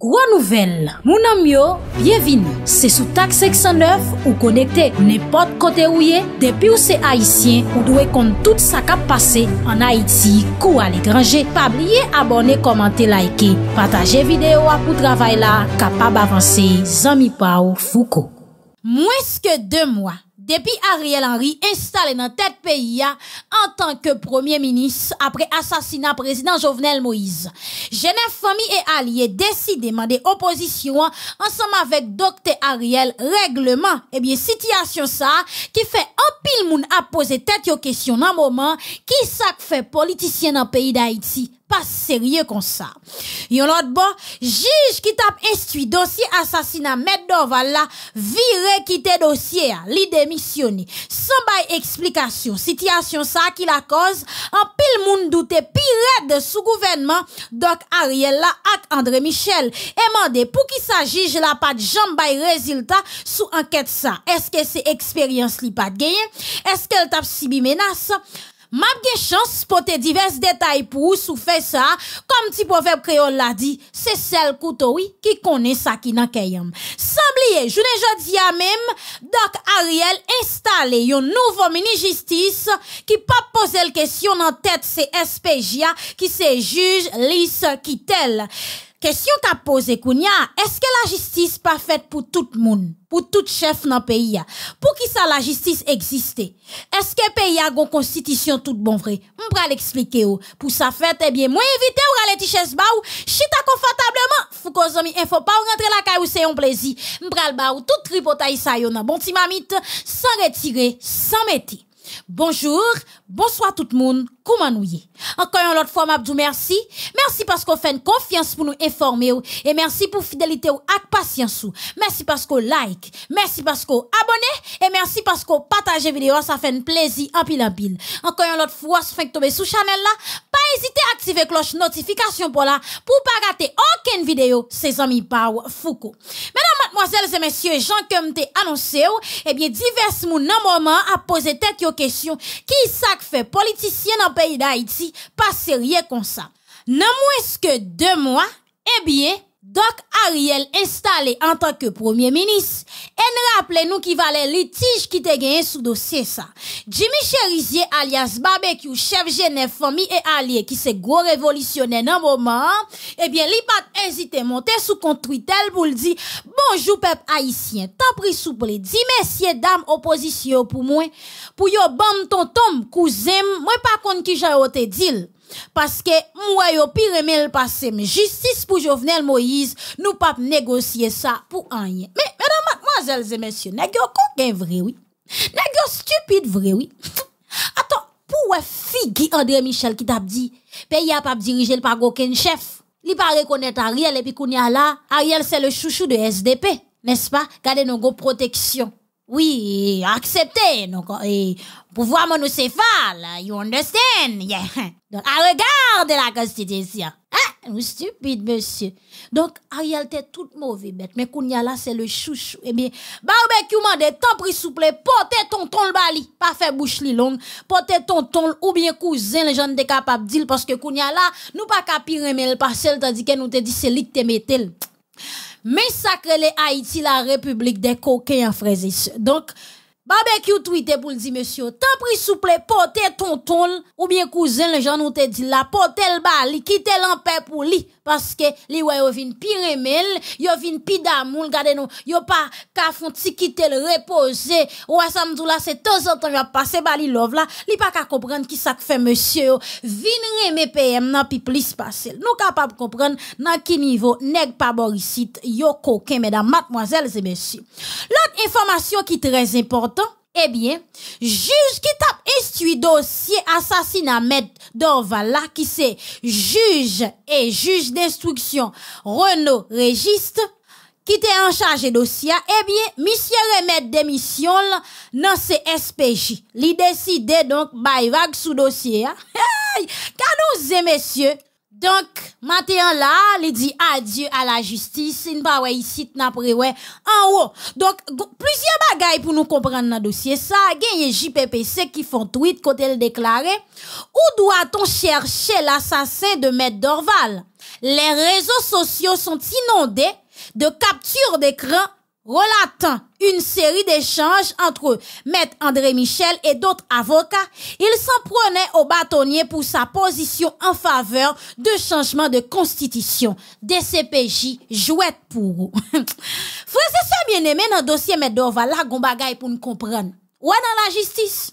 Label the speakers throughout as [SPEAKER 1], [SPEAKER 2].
[SPEAKER 1] Gwa nouvel, mounan myo, byevini, se sou tak 609 ou konekte ou ne pot kote ouye, depi ou se Haitien ou dwe kont tout sa kap pase an Haiti kou alekranje, pa blye abone, komante, laike, pataje videyo apou travay la, kapab avanse, zami pa ou fuko. Mweske 2 mwa Depuis Ariel Henry installé dans pays pays en tant que premier ministre après assassinat président Jovenel Moïse. Genève famille et alliés décidément de oppositions ensemble avec Docteur Ariel règlement eh situation ça qui fait un pile moun poser tête tête yo questions' moment. Qui qui ça fait politicien dans le pays d'Haïti pas sérieux comme ça. Yon l'autre bon, juge qui tape instruit dossier assassinat mettre Dorval là, viré quitter dossier, li démissionné. Sans bail explication, situation ça qui la cause, en pile moun doute pire de sous gouvernement Doc Ariel là avec André Michel. Et mandé pour qui ça juge la pas de jambay résultat sous enquête ça. Est-ce que c'est expérience li pas de Est-ce qu'elle tape si menace? m'a bien chance pour divers détails pour ou sou ça comme petit proverbe créole l'a dit c'est celle oui qui connaît ça qui n'a je l'ai déjà dit à même doc ariel installé un nouveau mini justice qui pas poser le question en tête c'est spj qui c'est juge lisse qui telle Question qu'a posé Kounia, est-ce que la justice pas faite pour tout le monde, pour tout chef dans le pays Pour qui ça la justice existe Est-ce que le pays a une constitution tout bon vrai On va l'expliquer oh. Pour ça fait eh bien, moi invité ou aller tiches ba ou chita confortablement. Fou ne faut pas rentrer la caille ou c'est un plaisir. On va ba ou tout tripotaille ça yon. bon timamite, sans retirer, sans mettre. Bonjour, bonsoir tout le monde comment nous y Encore une autre fois, merci. Merci parce qu'on fait une confiance pour nous informer et merci pour fidélité ou avec patience Merci parce qu'on like, merci parce qu'on abonne et merci parce qu'on partage vidéo, ça fait un plaisir en pile pile. Encore une autre fois, si vous tomber sous channel là, pas hésiter à activer cloche notification pour là pour pas rater aucune vidéo ses amis Pau Foucault. Mesdames, mademoiselles et messieurs, Jean comme t'es annoncé eh bien divers moun moment à poser tête aux questions qui ça fait politicien pays d'Haïti, pas sérieux comme ça. Non moins que deux mois, eh bien, Doc Ariel installé en tant que premier ministre, et rappelez-nous qui valait litige qui te gagné sous dossier ça. Jimmy Cherizier alias Barbecue, chef Genève, famille et allié qui se gros révolutionnaire dans moment, eh bien, li pas hésité monter sous compte Twitter pour le dire, bonjour peuple haïtien, tant pris souple, dix messieurs, dames, opposition pour moi, pour yo bam ton tom, cousin, moi pas contre qui j'ai ôté parce que moi yo pire mais le justice pour Jovenel Moïse nous pas négocier ça pour rien mais mesdames mademoiselles et messieurs n'est pas gen vrai oui n'ego stupide vrai oui attends pour figi André Michel qui t'a dit pays a pas dirigé le pas de chef li pas reconnaître Ariel et puis là Ariel c'est le chouchou de SDP n'est-ce pas gardez nos protection. Oui, accepter. Donc, et pouvoir monocéphale. You understand? Yeah. Donc, à regarder la constitution. Ah, nous stupide, monsieur. Donc, Ariel était toute mauvais, bête. Mais Kounia là, c'est le chouchou. Eh bien, barbecue m'a de temps pris souple, portez ton ton le bali. Pas faire bouche li longue. Portez ton ton ou bien cousin, les gens de capable dire parce que Kounia là, nous pas capir mais le parcelle tandis que nous te dit c'est lui qui te mettel mais crée les Haïti la République des coquins, en et Donc, Barbecue tweeté pour le dire monsieur, tant pris souple, portez tonton ou bien cousin, le gens nous te dit la, portez le bal, quittez en paix pour lui, parce que lui, ouais, yo vin pire emel, yo vin pire d'amour, regardez nous, yo pas ka font ti quitter le reposer, ouais, samedi là, c'est temps en temps, yo passé bali love là, li pas ka comprendre qui ça fait monsieur, vin reme PM nan pi plus passer. Nous capable comprendre nan qui niveau, nèg pas boricite, yo coquin, mesdames, mademoiselles et messieurs. L'autre information qui très importante, eh bien, juge qui tape instruit dossier assassinat maître Dorvala qui c'est juge et juge d'instruction Renaud Régiste, qui était en charge dossier, eh bien, monsieur remet démission, dans c'est SPJ. Il décide donc, by bah, sous dossier, hein. Car nous, messieurs, donc, maintenant, là, il dit adieu à la justice. in plusieurs ici, pour nous ouais, donc plusieurs dossier. pour nous comprendre dans dossier. Ça, il JPPC qui font tweet quand le déclaré. Où doit-on chercher l'assassin de Maître Dorval? Les réseaux sociaux sont inondés de captures d'écran relatant une série d'échanges entre Maître André Michel et d'autres avocats, il s'en prenait au bâtonnier pour sa position en faveur de changement de constitution. DCPJ jouette pour vous. Frère, c'est ça bien aimé dans le dossier Maître là, gon bagaille pour nous comprendre. Ouais, dans la justice.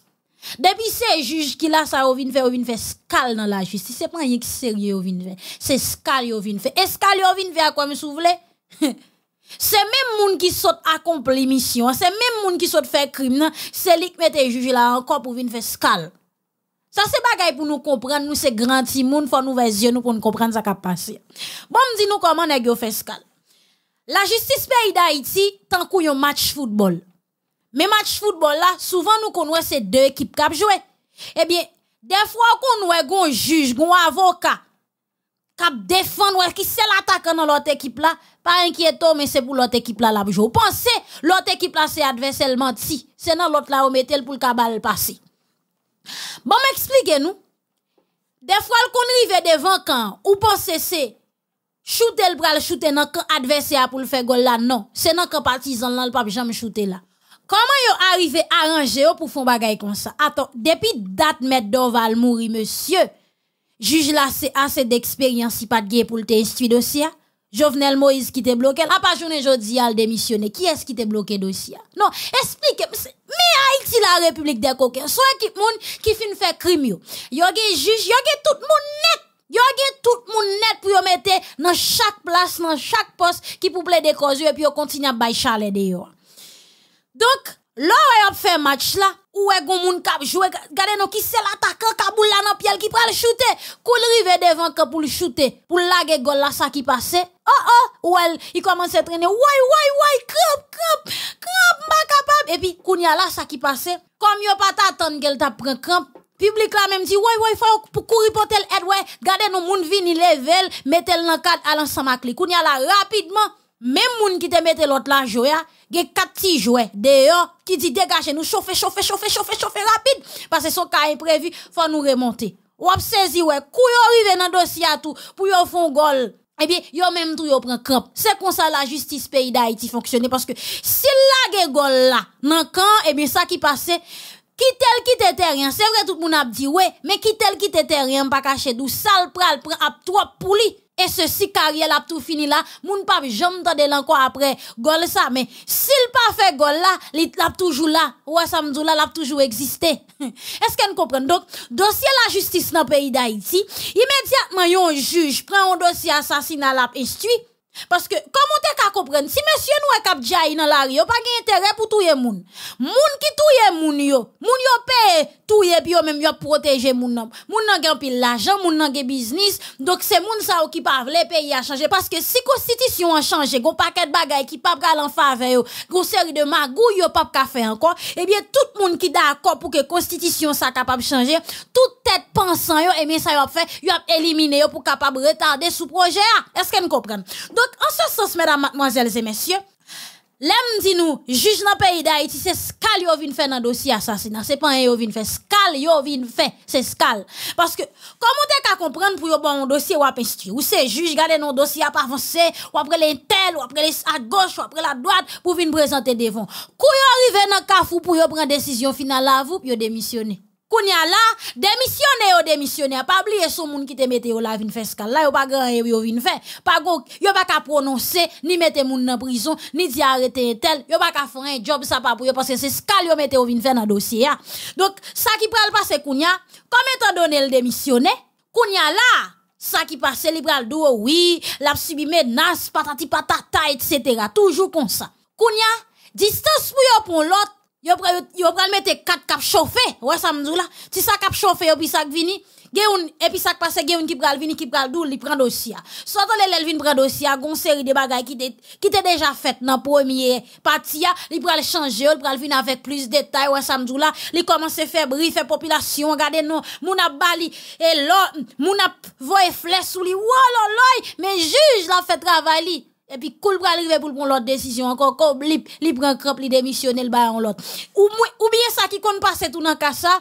[SPEAKER 1] Depuis ces juges qui là, ça, vin fait, vin faire scal dans la justice. C'est pas rien qui sérieux, fait. C'est scal, vin fait. Et scal, vin fait à quoi me C'est même moun qui saute accompli mission, c'est même moun qui saute faire crime, c'est lui qui mette juge là encore pour venir faire scal. Ça c'est bagaille pour nous comprendre, nous c'est grand ti moun, faut nous vers pour nous comprendre ça qui passé. Bon, dis nous comment nèg yo fait scal. La justice pays d'Haïti tant qu'il y a match football. Mais match football là, souvent nous connaissons ces deux équipes qui joué. Eh bien, des fois qu'on ouais un juge, un avocat cap défendre qui c'est l'attaquant dans l'autre équipe là pas inquiétant mais c'est pour l'autre équipe là la pensez pensez l'autre équipe là c'est adversaire menti c'est dans l'autre là on mettait pour le cabal passer bon m'expliquez nous des fois qu'on arrive devant quand vous pensez c'est shooter le bras shooter dans camp adversaire pour le faire gol là non c'est dans partisan là le pas jamais shooter là Comment yo arrivé à arranger pour faire choses comme ça? Attends, depuis date mettre Doval mourir, monsieur, juge là, c'est assez d'expérience si pas de pour le instruire dossier. Jovenel Moïse qui t'est bloqué, là pas journée jodi al démissionner. Qui est-ce qui t'est bloqué dossier? Non, explique, mais Haïti la République des coquins, soit équipe moun qui fin fait crime yo. Yo juges, juge, yo a tout monde net. Yo a tout monde net pour y mettre dans chaque place, dans chaque poste qui pour des causes, et puis on continue à bay les de Donc, là, on fait match là, ou est gon moun kap jouer Gade nous qui c'est l'attaquant kabou là nan piel qui pral shooter. Koul rive devant que pour le shooter, pour laguer gol là ça qui passait. Oh oh, ou il commence à traîner. Ouais ouais ouais, krop, kramp, krop ma capable. Et puis kounya là ça qui passait. Comme yo pas t'attendre qu'elle t'a prend cramp. Public là même dit ouais ouais faut pour courir pour tel aide ouais. Gardez nous moun vini level, mettez le dans cadre à l'ensemble Kounya là rapidement même moun qui te mette l'autre la joie, gen quatre petits jouets dehors qui dit dégagez nous chauffez, chauffez, chauffez, chauffez, chauffez rapide parce que son cas imprévu faut nous remonter. Ou ap saisi ouais, kou yon arrive dans dossier à tout pour yon font gol. Eh bien, yo même tout yo prend camp. C'est comme ça la justice pays d'Haïti fonctionne parce que si la un gol là nan, camp, eh bien ça qui passait qui tel qui t'était rien, c'est vrai tout le monde a dit ouais mais qui tel qui te rien, pas caché d'où sale pral prend à trop pour lui et ceci là tout fini là mon pa jamais tande l'encore après gol ça mais s'il pas fait gol là il toujours là ouais ça me là toujours existé est-ce qu'elle comprend donc dossier la justice dans pays d'Haïti immédiatement un juge prend un dossier assassinat l'a tue. Parce que, comment t'es qu'à comprendre? Si monsieur nous a cap dans la rue, y'a pas d'intérêt pour tout le monde. Moun qui tout le monde, yo. Moun yo paye, tout le monde, même yo protéger moun nom. Moun n'a gagné pile l'argent, moun n'a business. Donc, c'est moun ça qui parle, pays a changé. Parce que si constitution a changé, gon paquet de bagay qui pas en fave yo, gon série de magou yo pas café encore, eh bien, tout moun qui d'accord pour que constitution ça capable changer, tout tête pensant yo, eh bien, ça yo a fait, yo a éliminé pour capable retarder ce projet Est-ce qu'elle comprend? Donc, donc, en ce sens, mesdames, mademoiselles et messieurs, l'homme dit nous, juge dans le pays d'Haïti, c'est scal yo vin fait dans le dossier assassinat. C'est pas un vin fait. Scal fait. C'est scal. Parce que, comment t'es qu'à comprendre pour yon un dossier ou à pestu? Ou c'est juge garder nos dossiers à pas avancer, ou après l'intel, ou après les à gauche, ou après la droite, pour venir présenter devant. Quand yon arrive dans le cafou pour yon prendre décision finale à vous, pour démissionner. Kounya là, démissionner ou oh, démissionner. Pas oublier son monde qui te mette live, la vin fait ce là, a pas grand yo vin fait. Pas go, yo pas ka prononcer, ni mette moun en prison, ni dire arrêter tel, yo pas ka faire un job ça pas pour yo parce que c'est ce yo mette au vin fait dans dossier Donc, ça qui pral passer Kounya, comme étant donné le démissionner, Kounya là, ça qui passe li pral dos, oh, oui, la subi menace, patati patata, etc. Toujours comme ça. Kounya, distance pour yo pour l'autre, Yo pral yo pral mette 4 cap chauffé. Ouais, ça me là. Si ça cap chauffé, yo puis ça vini. Gen et puis ça passe gen qui pral vini, qui pral doul, li prend dossier. Soit les vin prend dossier, gon série de bagages qui était déjà fait dans premier partie, li pral changer, li pral venir avec plus de détails, ouais, ça me là. Li commence faire brief faire population, regardez nous, moun a bali, et là, moun a voye flèche sous li, wow, l'oy, mais juge la fait travail li et puis cool pour arriver pour prendre l'autre décision encore comme li li prend crampe li démissionner le bail en l'autre ou ou bien ça qui compte passer tout dans cas ça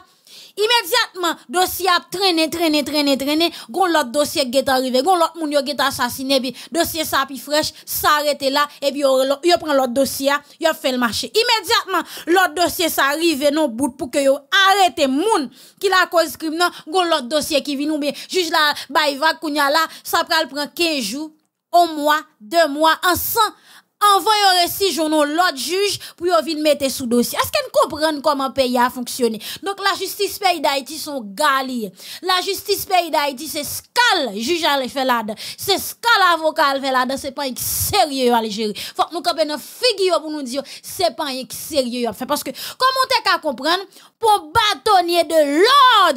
[SPEAKER 1] immédiatement dossier a traîné traîné traîné traîné gon l'autre dossier qui est arrivé gon l'autre moun yo qui est assassiné puis dossier ça puis fraîche s'arrête là et puis il prend l'autre dossier yo fait le marché immédiatement l'autre dossier ça arrivé non bout pour que yo arrête monde qui la cause crime non gon l'autre dossier qui vient ou bien juge la bail va kounya là ça prend 15 jours au mois, deux mois, ensemble, envoyez un récit journaux l'autre juge pour venir mettre sous dossier. Est-ce qu'elle comprend comment pays a fonctionné? Donc, la justice pays d'Haïti sont galères. La justice pays d'Haïti, c'est ce juge à l'effet C'est ce avocat à là C'est pas un sérieux à gérer. Faut que nous une figure pour nous dire, c'est pas un sérieux à faire. Parce que, comment t'es qu'à comprendre, pour bâtonnier de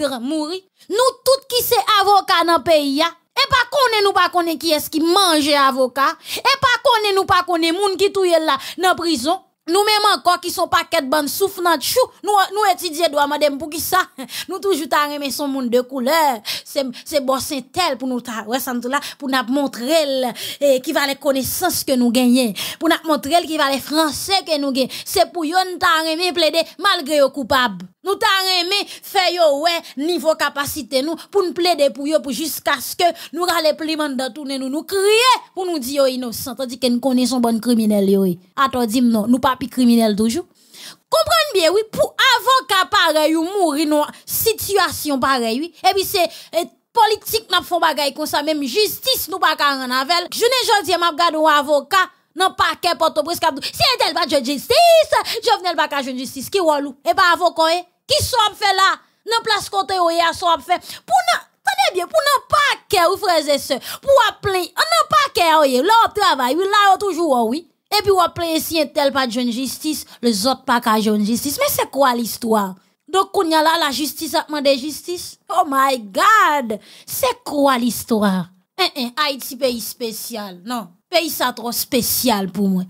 [SPEAKER 1] l'ordre mourir, nous tous qui c'est avocat dans le pays, et pas qu'on nous pas qu'on qui est-ce qui mange avocat. Et pas qu'on nous pas qu'on est monde qui touille là, dans prison. Nous même encore qui sont pas quatre bandes souffrantes chou. Nous, nous étudions, doit madame, pour qui ça? Nous toujours t'a son monde de couleur. C'est, c'est bon, c'est tel pour nous t'a, ouais, là, pour nous montrer qu'il qui va les connaissances que nous gagnons. Pour nous montrer qui va les français que nous gagnons. C'est pour yon t'a plaider malgré au coupable. Nous t'arrêtons, fait yo ouais, niveau capacité nous, pour nous plaider pour eux, pour jusqu'à ce que nous râlons plus dans tourner nous, nous crier, pour nous dire yo innocent, tandis que nous connaissons bon criminel yo. Attends, dis non, nous pas criminel toujours. Comprenez bien, oui, pour avocat pareil ou mourir, non, situation pareille, oui. Et puis c'est, politique n'a font choses comme ça, même justice nous pas en avec. Je ne jodi m'a gade un avocat, non paquet Port-au-Prince si elle pas de justice, je le pas de justice, qui est ou et pas avocat, hein. Qui sont là, là, la? Nan place kote sont ya so ap Pour nan... bien, pour nan pas ke ou frères et sœurs pour on on nan ou ye, là, la oui. Et puis, ou appelle si un tel pas de jeune justice, les autres pas de jeune justice. Mais c'est quoi l'histoire? Donc on y a là la justice a demandé justice? Oh my God! C'est quoi l'histoire? Haïti pays spécial, non. Pays ça trop spécial pour moi.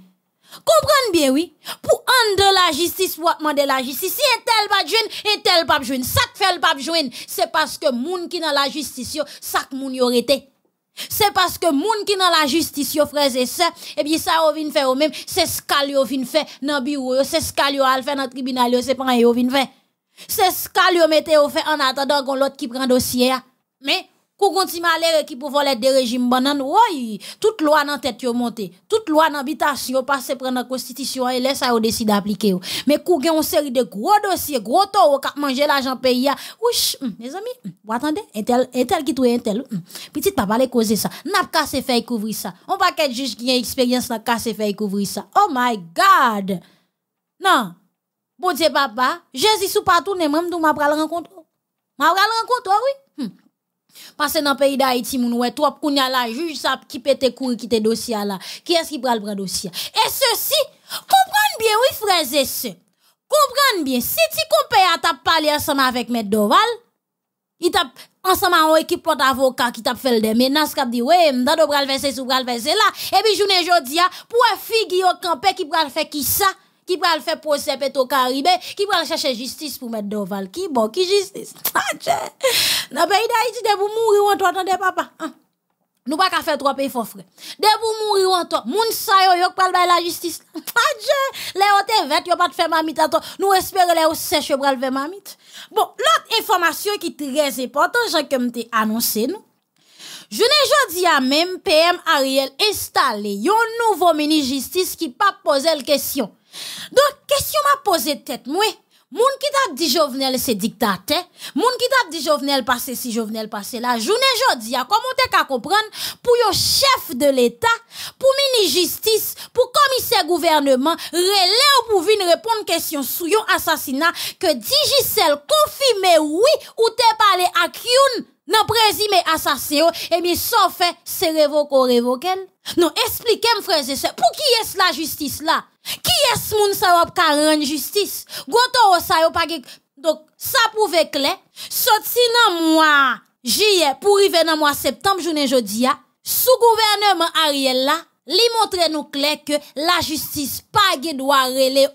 [SPEAKER 1] Comprenez bien, oui. Pour en de la justice, ou demander la justice. Si un tel pas jeune, un tel pas jeune. Ça que fait le pas jeune, c'est parce que moun qui dans la justice, ça que moun y aurait C'est parce que moun qui dans la justice, yo frères et sœurs, eh bien, ça, yo vin faire au même, c'est ce qu'ils yo fait faire dans bureau, c'est ce qu'ils yo al faire dans tribunal, c'est pas yo vin faire. C'est ce qu'ils yo fait en attendant qu'on l'autre qui prend dossier, Mais, Kou konti malere ki pou volet de régime banan, oui, tout loi nan tete yo monte, tout loi nan habitation yo passe pren la et et laisse sa yo desi d'aplike yo. Mais kou gen on seri de gros dossiers, gros to ou kap manje la jan ya, wish, hum, mes amis, zami, mm, hum, watande, entel, entel ki touye entel, hum, Petit papa le pale koze sa, nap kase fey kouvri sa, on pa ket juge ki gen expérience nan kase kouvri sa, oh my god, Non, bon dieu papa, Jésus sou patou ne même dou ma pral rencontre, ma pral rencontre, oui. Parce que dans le pays d'Haïti, moun ouais, toi, qu'on a la juge, qui qui pète courir, qui te dossier là. Qui est-ce qui prend le dossier? Et ceci, comprenez bien, oui, frères et sœurs. Comprenez bien, si tu compères à t'a parlé ensemble avec Maître Doval, il t'a, ensemble en équipe porte avocat qui t'a fait des menaces, qui a dit, ouais, m'da do pral verser sous pral verser là. Et puis, journée jodia, pour un fille qui au campé, qui pral faire qui ça? qui va le faire procès péto caribé, qui va chercher justice pour mettre Doval. Qui bon, qui justice? Ah, Dans le pays d'Haïti, de vous mourir, on t'entendait papa. Hein? Nous pas qu'à faire trois pays fort frère. Dès vous mourir en toi, moun sa yo yo pral bay la justice. dieu! les hôtes vet yo pas te faire mamite à toi. Nous espérons les hôtes sèches yo pral faire mamite. Bon, l'autre information qui très importante, j'en que m'te annoncé nous. Je ne jodi à même PM Ariel installé yon nouveau ministre justice qui pas poser le question. Donc, question m'a posé tête, moi. Moun ki t'a dit Jovenel se dictateur. moun qui t'a venais Jovenel passer si Jovenel passe la, journée jodi Comment tu t'es ka comprendre pour yo chef de l'État, pour mini justice, pour commissaire gouvernement, relève ou pou répondre répondre question sou yon assassinat, que que Giselle oui ou t'es parlé à qui E non, présumé assassin, et bien, sauf fait, c'est révoqué Non, expliquez-moi, frère, pour qui est ce la justice là? Qui est ce monde qui a rendu justice? Gonto ça, ça, pas Donc, ça prouve clair. Sorti dans moi, juillet, pour y dans moi, septembre, journée, jeudi, sous gouvernement Ariel là, lui montre nous clair que la justice pas de droit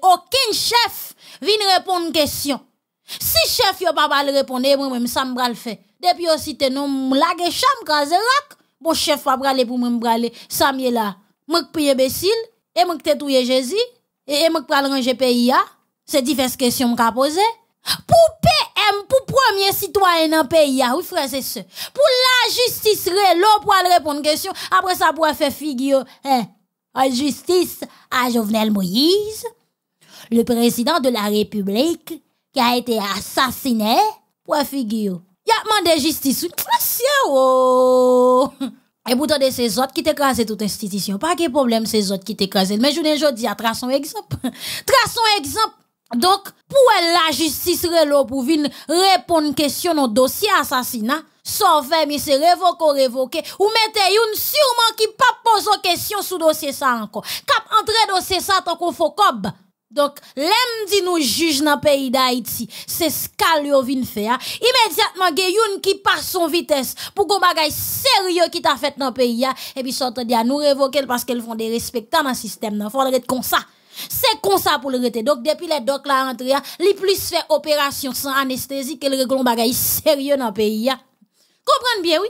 [SPEAKER 1] aucun chef vient répondre question. Si chef yo pas répondre, moi-même, ça me le fait. Depuis aussi, t'es non, lage cham, kazerak. Bon chef, va brale pour me brale. Samye là. Mwen imbécile, bécile. Et mwen te touye Jésus. Et mon pral ranger pays C'est diverses questions m'ka posées. Pour PM, pour premier citoyen dans pays a oui, frères et sœurs. Pour la justice, l'eau pour répondre question. Après ça, pour faire figure, hein, justice à Jovenel Moïse, le président de la République qui a été assassiné, pour figure l'appement de justice, monsieur, oh! Et pourtant, c'est ces autres qui t'écrasent toute institution. Pas de problème, ces autres qui t'écrasent. Mais je vous dis, à trace un exemple. Trace un exemple. Donc, pour la justice relo pour venir répondre à question au dossier assassinat, sauf faire, mais c'est révoqué ou révoqué, ou mettez une sûrement qui pas poser question sur dossier ça encore. Cap entrer dossier ça tant qu'on faut cob. Donc, l'aime dit nous juge dans le pays d'Haïti, c'est ce qu'il a faire. Immédiatement, il y a qui passe son vitesse pour qu'on bagaille sérieux qui t'a fait dans le pays, hein. et puis sortent de nous révoquer parce qu'elles font des respectants dans le système. Il faudrait être comme ça. C'est comme ça pour le rete. Donc, depuis les docs la rentrée, hein, les plus fait opération sans anesthésie qu'elle règle un bagaille sérieux dans le pays. Hein. Comprenez bien, oui?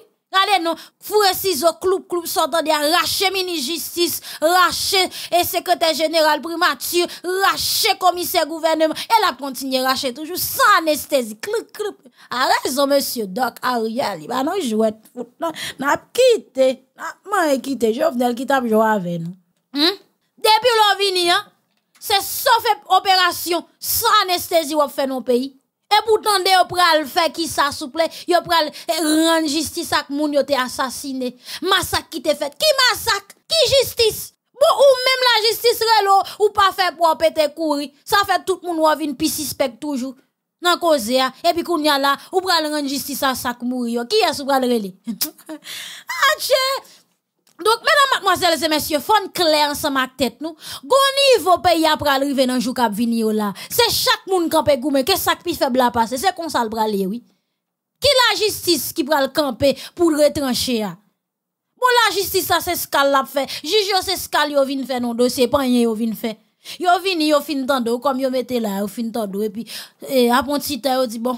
[SPEAKER 1] rale non, foure ciseaux, clou, clou, sortant de arracher mini-justice, racher et secrétaire général primature, racher commissaire gouvernement, et la continué racher toujours sans anesthésie, clou, clou. A raison, monsieur Doc Ariel, il bah, va non jouer foot, non, n'a quitté, n'a quitté, Jovenel qui t'a joué avec nous. Hmm? Depuis l'on vini, hein, c'est sauf opération, sans anesthésie, on fait nos pays. Et pourtant, de yo pral fait qui ça souple, yo pral eh, rendre justice ak moun yo te assassiné. Massacre qui te fait. Qui massacre? Qui justice? Bon, ou même la justice relo, ou pas fait pour pété courir. Ça fait tout moun ou une pis suspect toujours. Nan cause ya, et puis koun y là, ou pral rendre justice à été mourir. Qui est-ce pral relé? ah, donc, mesdames, mademoiselles et messieurs, fon clair ensemble avec tête nous. Gon niveau pays après arriver dans jour cap venir oh là. C'est chaque monde campé goumé, que ça qui faible à passer, c'est comme ça le oui. Qui la justice qui pral camper pour retrancher à? Ah? Bon la justice ça c'est ce qu'elle l'a fait. Juge c'est ce qu'elle vient faire non dossier, pas rien vient faire. Yo vini, yo fin tando, comme yo mette là, yo fin tando, et puis, eh, apprenti ta yo dit bon,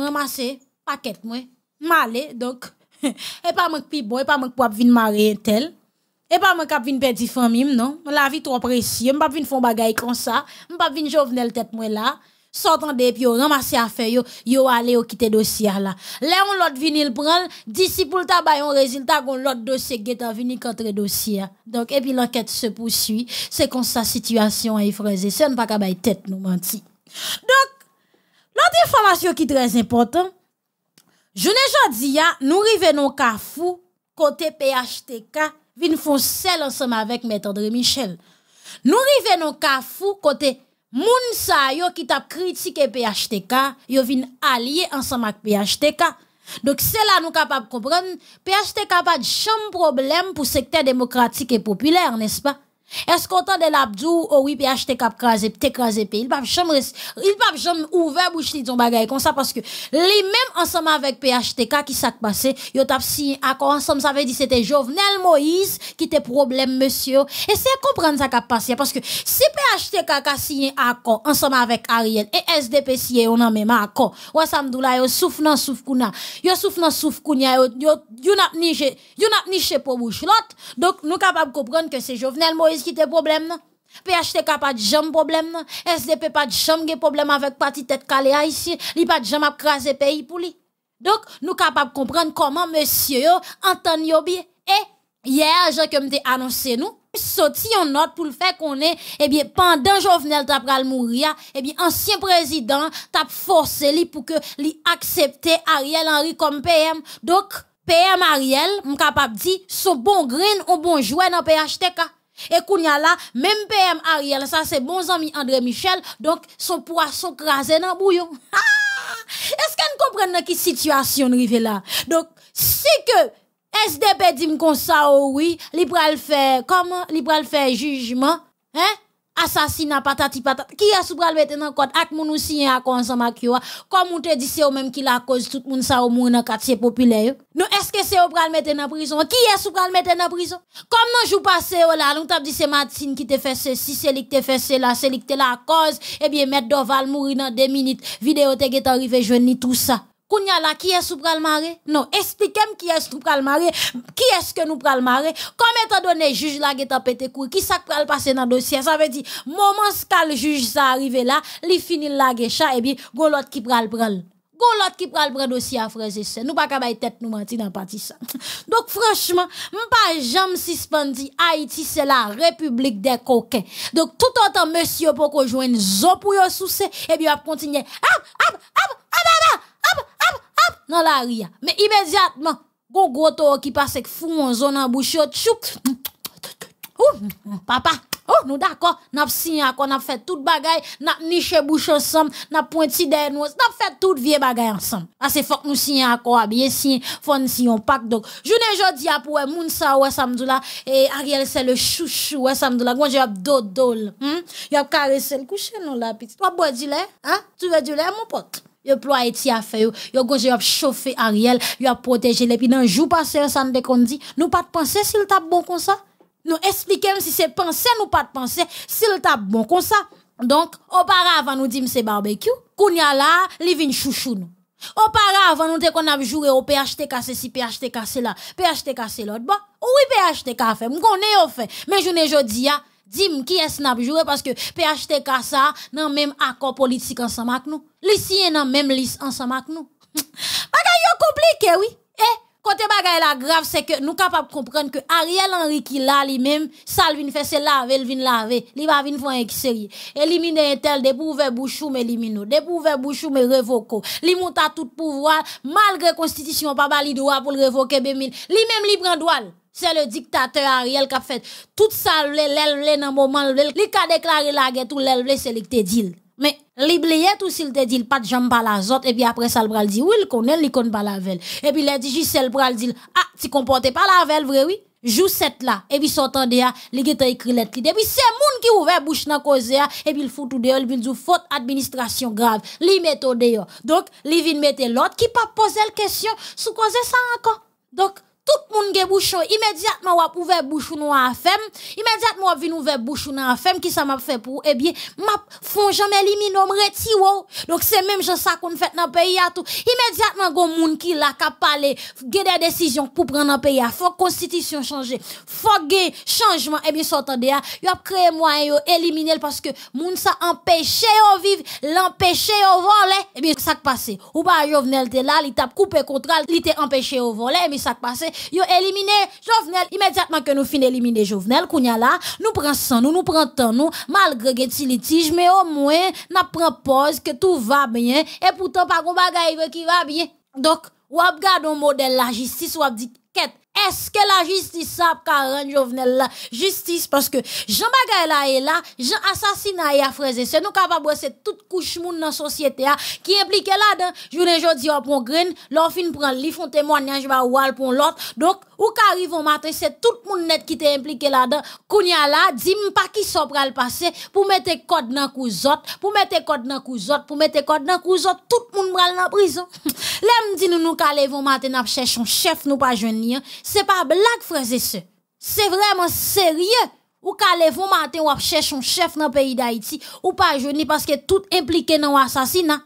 [SPEAKER 1] ramasser paquet moi, malé donc, Et pas moi qui bon, et pas moi qui vin marier tel. Et pas moi qui vin perdre famille, non. La vie trop précieuse, m'pas vin faire bagay comme ça, m'pas vin jovenel tête moi là. S'entendez, puis yon ramasse affaire yo yo ale yon kite dossier là. Là on l'autre vini dis d'ici pour ta ba résultat, gon l'autre dossier est vini contre dossier. Donc, et puis l'enquête se poursuit, c'est qu'on sa situation est fraise, c'est pas qu'à tête nous menti. Donc, l'autre information qui est très importante, je ne dit, nous revenons fou côté PHTK, vin font celle ensemble avec M. André Michel. Nous revenons fou côté moun sa qui t'a critiqué PHTK, yo vin allié ensemble avec PHTK. Donc cela là nous capable comprendre PHTK pas de problème pour secteur démocratique et populaire, n'est-ce pas est-ce qu'on temps de l'abdou, oh oui, PHTK a cap crasé, t'es pays. Il pas jamais, il pas jamais ouvert bouche li ton bagay comme ça parce que les mêmes ensemble avec PHTK qui s'est passé, yo t'a signé accord ensemble, ça veut dire c'était Jovenel Moïse qui était problème, monsieur. et c'est comprendre ça s'est passé parce que si PHTK a signé accord ensemble avec Ariel et SDP si on a même accord, ou ça m'dou là, yo souffle dans souffle kouna, yo souffle dans souffle kouna, yo, a n'a pas pour bouche l'autre. Donc, nous capables de comprendre que c'est Jovenel Moïse qui te problème, non? PHTK pas de jambes problème, non? SDP pas de jambes problème avec parti tête calé ici, li pas de jambes craser pays pour lui. Donc, nous capables de comprendre comment monsieur Antonio yo bien. Et, hier, que comme annoncé nous, sorti en note pour le faire qu'on est, eh bien, pendant Jovenel Tapral mourir, eh bien, ancien président t'a forcé lui pour que lui accepte Ariel Henry comme PM. Donc, PM Ariel, m'capable dit, son bon grain, ou bon jouet dans PHTK. Et Kounyala, là, même PM Ariel, ça c'est bon ami André Michel, donc son poisson crasé dans bouillon. Ah! Est-ce qu'on comprend dans quelle situation arrive là? Donc, si que SDP dit comme ça, oh oui, il le faire, comment, il le faire jugement, hein? assassinat patati patati qui a soubral mettre dans code ak moun aussi à ensemble ak yo comme on te dit c'est eux même qui la cause tout moun ça au moun dans quartier populaire non est-ce que c'est eux pral mettre dans prison qui est soubral mettre dans prison comme non jou passé là nous t'a dit c'est Martine qui te fait ceci c'est lui qui te fait cela c'est lui qui te la cause eh bien mettre Doval mourir dans deux minutes vidéo te arrivé jeune tout ça Kounya là, qui est-ce le maré? Non, expliquez-moi qui est-ce le maré, qui est-ce que nous le maré? Comme étant donné juge là qui t'a pété cou, qui pral passer dans dossier? Ça veut dire moment ce le juge ça arrivé là, li fini la gecha et bien go l'autre qui pral pral. Gon l'autre qui pral le dossier à frères et ne Nous pas capable tête nous mentir dans parti ça. Donc franchement, m'pas jamais suspendi Haïti c'est la république des coquins. Donc tout autant monsieur pour qu'on une zo pour yo souce et bien va continuer. Ah ah ah ah ah hop, hop, hop, non la ria. Mais immédiatement, go gros toi qui passe avec fou en zone en bouche, tchouk, papa. Oh, nous d'accord, n'a pas fait n'a fait toute bagaille, n'a niché bouche ensemble, n'a pointé derrière nous, n'a fait toute vieille bagaille ensemble. Ah, c'est faut que nous signions encore, bien signé, faut nous pas. Donc, je ne j'en dis à pour Mounsa, moun ou ou samdoula, et Ariel c'est le chouchou ou doula, moi, j'ai abdodol, hein, hmm. y'a caressé le coucher, non, la petite. toi boire du lait, hein? tu veux du lait, mon pote? Le ploie Haïti a fait yo, yo gonje yo chauffé Ariel, yo a protégé les puis dans jour passé ça nous dit, nous pas de penser s'il t'a bon comme ça. Nous expliquons si c'est pensé nous pas de penser s'il t'a bon comme ça. Donc auparavant nous dit c'est barbecue, kounya là, li vin chouchou nous. Auparavant, nous te qu'on a joué au PHTK, pHT PHTK, là, PHTK, c'est l'autre. Bon, oui, PHTK fait, m'connais on fait. Mais je ne jodi dis, moi qui est-ce a joué parce que PHTK ça, nan même accord politique ensemble avec nous siens dans même liste ensemble avec nous. Bagay compliqué oui. Eh côté bagay la grave c'est que nous capable comprendre que Ariel Henry qui là lui-même ça lui fait c'est laver, il vient laver, il va venir faire un série. Éliminer un tel des bouchou mais éliminer. Des pouvoirs bouchou mais Il Li à tout pouvoir malgré constitution pas le droit pour le révoquer ben lui même li prend droit. C'est le dictateur Ariel qui a fait tout ça, l'élève, dans le moment, il a déclaré la guerre, tout l'élève, c'est le dit. Mais bléettes tout s'il te dit pas de jambe par la zote et puis après ça le bral dit oui, il connaît, il connaît pas la velle. Et puis il dit juste le bral dit ah, tu comportais pas la velle vrai oui. Joue cette la, et puis de ya, li écrit ikri écrit li. Debi se moun ki ouvert bouche nan ah. et puis il faut tout de tout li dit une faute administration grave. Li meto de yo. Donc, li vin mette l'autre qui pas poser la question sous cause ça encore donc tout monde est bouchon, immédiatement wap ouvert bouchon nou à femme. immédiatement vu vin ouvert bouchon femme. qui ça m'a fait pour, eh bien, m'a font jamais limino m'retiro. Oh. Donc c'est même chose ça qu'on fait dans pays à tout. Immédiatement gon moun qui la ka parler, ge des décisions pour prendre dans pays à, faut constitution changer, faut ge changement, eh bien, s'entendez a, hein. y a créé moyen yo éliminer parce que moun ça empêché yo vivre, l'empêcher yo voler, eh bien, ça qui passe. Ou pas Jovenel te là, il t'a coupé contrat, il t'a empêché au voler, eh bien, ça qui passe, yo éliminé Jovenel immédiatement que nous fin éliminer Jovenel kounya là nous prend nous nous prend temps nous malgré que litiges, litige mais au moins n'a prend pause que tout va bien et pourtant pas gon bagaille qui va bien donc ou ap gade modèle la justice ou ap dit est-ce que la justice sap Karen Jovenel la justice parce que Jean Bagay est là, Jean Assassina et a fraisé. C'est nous capable de toute couche moun dans société hein, qui qui impliquée là dedans. Je ne jodi on prend green, l'on prend li font témoignage ba pour l'autre. Donc ou qu'arrive au matin, c'est tout moun net qui est impliqué là dedans. Kounya la, pas qui ki pour le passé pour mettre code dans kou pour mettre code dans kou pour mettre code dans kou tout moun pral dans prison. l'aime dit nous nous sommes au matin cherche un chef nous pas jeune c'est pas blague, frère et C'est vraiment sérieux. Ou quallez-vous matin ou chercher un chef dans le pays d'Haïti, ou pas jeune parce que tout impliqué dans l'assassinat.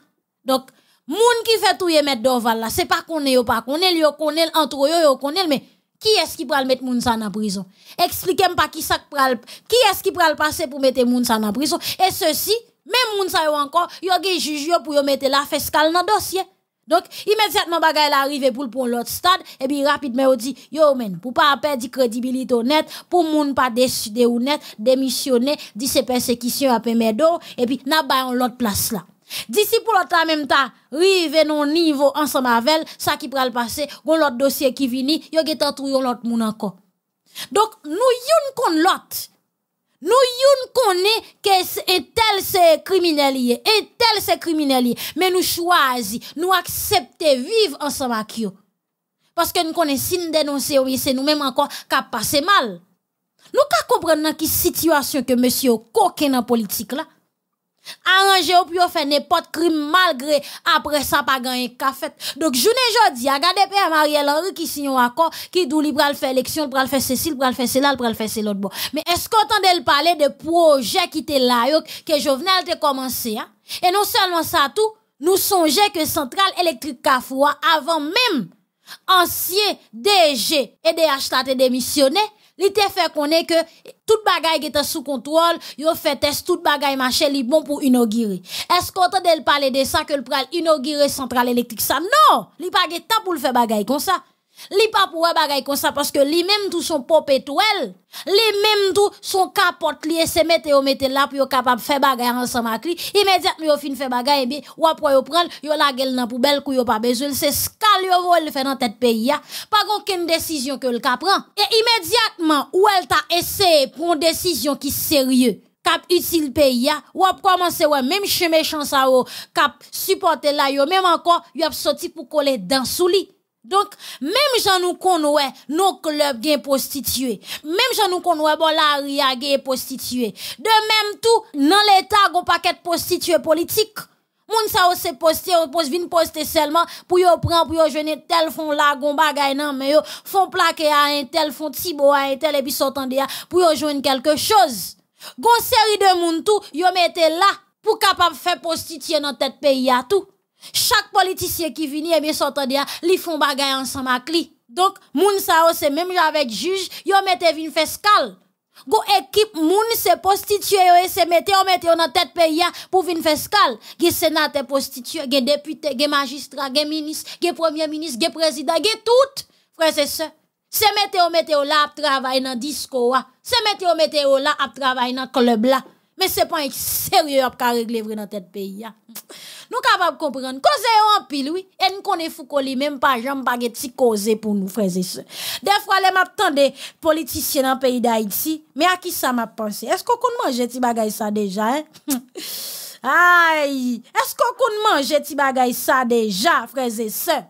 [SPEAKER 1] Donc, moun qui fait tout mettre Dorval là, c'est pas qu'on est ou pas qu'on est, yo connaît entre yo yo connaît mais qui est-ce qui pral mettre moun ça en prison Expliquez-moi pas qui ça pral qui est-ce qui le passer pour mettre moun ça en prison Et ceci, même moun ça encore, yon a juge pour yo mettre la fiscale dans le dossier. Donc, immédiatement, bagaille arrive pour le pour l'autre stade, et puis rapidement, on dit, yo, men, pour pas perdre crédibilité honnête, pour moun pas décider honnête, démissionner, dit c'est persécution à Pemedo, et puis, n'a pas l'autre place là. D'ici pour l'autre, en même temps, rive non niveau ensemble avec ça qui pral passer, gon l'autre dossier qui vini, yo get yon l'autre moun encore. Donc, nous yon kon l'autre. Nous yon connaît que un tel c'est criminel un tel c'est criminel mais nous choisissons, nous acceptons vivre ensemble avec eux. Parce que nous connaissons si nous dénonçons, c'est nous-mêmes encore qui passé mal. Nous comprenons comprendre dans quelle situation que monsieur coquin politique là arranger ou puis yo pas n'importe crime malgré après ça pas gagné ka fait Donc journée jodi, regardez père marie Henry qui signe un accord qui dou li pral faire élection, pral faire ceci, pral faire cela, pral faire l'autre bon. Mais est-ce qu'on entendait le parler de projet qui était là que Jovenel te commencé hein? Et non seulement ça tout, nous songeait que centrale électrique Kafoua avant même ancien DG et DH démissionné L'été fait qu'on que tout bagaille qui sous contrôle, a fait test tout bagay marché li bon pour inaugurer. Est-ce qu'on t'a parler de ça que le pral inaugurer centrale électrique ça? Non! Li pas temps pour le faire bagay comme ça. Li pa pour bagay comme ça parce que li même tout son pop étoile, li même tout son capote li se mette au mette là pour capable faire bagay ensemble avec Immédiatement yo fin faire bagay et bien ou après yo prend yo la gueule dans poubelle kou yo pas besoin c'est scal yo vole faire dans tête pays ya. Pas aucune décision que le cap prend et immédiatement ou elle t'a essayé prendre décision qui sérieux cap utile pays ya ou ap commencer ouais même chez méchant ça cap supporter là yo même encore yo ap sorti pour coller dans sous lit donc, même j'en nous connaît, nos clubs bien prostituées, Même j'en nous connaît, bon, la ria est prostituée. De même tout, dans l'État, gon paquet prostitué politique. Moun sa ou se poste, ou pose vin seulement, pour yo prend, pour yo jeune tel font la gon bagay nan, mais yo font plaque à un tel, font tibo à un tel, et puis à, pour yo joindre quelque chose. Gon série de moun tout, yo mette là, pour capable faire prostituer dans tête pays à tout. Chaque politicien qui vient, eh bien, s'entendait, ils font bagay ensemble avec lui. Donc, moun gens, c'est même avec juge, yo mette vin fiscal. Go équipe moun se prostitue, et se mette on mette dans en tête pays hein, pour vin fiscal. Les sénateur prostitue, ge député, ge magistrat, ge ministre, ge premier ministre, ge président, ge tout. Frère et sœurs, se mette on mette là à travailler dans disco hein. se mette on mette là à travailler dans club là mais ce pas un sérieux qui a réglé dans notre pays. Nous capables de comprendre. Cause est en pile, oui. Et nous connaissons même pas Jean-Baguette, causées pour nous, frères et sœurs. Des fois, les m'attendent des politiciens dans le pays d'Haïti. Mais à qui ça m'a pensé Est-ce qu'on mange manger des ça déjà hein? Aïe Est-ce qu'on mange manger des ça déjà, frères et sœurs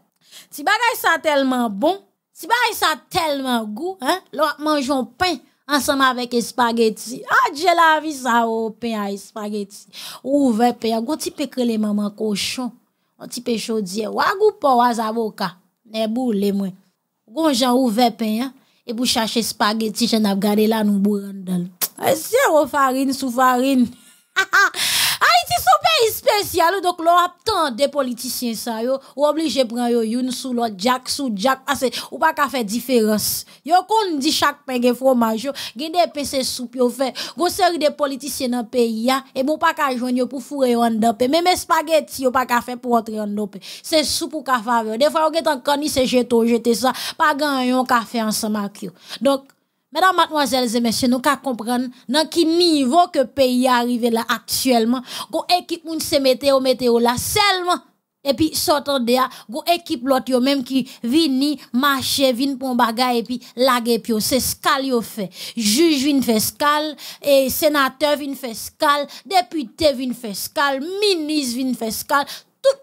[SPEAKER 1] Des ça tellement bon. Des ça tellement goût. Hein? L'on mange un pain ensemble avec spaghetti. Ah, Dieu la vie ça au pain à spaghetti. Ouve pain, gon ti pe les maman cochon. On ti pe chaudier, wa gou pas wa avocat. Ne boule moi. Gon ou ouvert pain hein. et pour chercher spaghetti, j'en a la là nous dans Ah, c'est au oh, farine sous farine. Haïti son pays spécial, donc l'on attend des politiciens ça, yo, ou obligé prendre yo une sous l'autre, jack sous jack, assez, ou pas qu'à faire différence. Yo, qu'on dit chaque pain est fromage, yo, gen des PC soupe yo fait, gros série de politiciens dans le pays, ya, et bon pas qu'à joindre yo pour fourrer en dope. même spaghetti yo pas qu'à faire pour entrer en dope. C'est soupe pour qu'à yo. Des fois, yo get en cani, c'est jeto, jeté ça, pas gagnon qu'à café ensemble avec yo. Donc, Mesdames, mademoiselles et messieurs, nous qu'à comprendre dans quel niveau que pays arrivé là actuellement. Go équipe moun se au météo là seulement et puis sortant de là, go équipe l'autre yo même qui vini marcher, vin pour bagarre et puis laguer pio, c'est scal yo fait. Juge vin fait scal et sénateur vin fait scal, député vin fait scal, ministre vin fait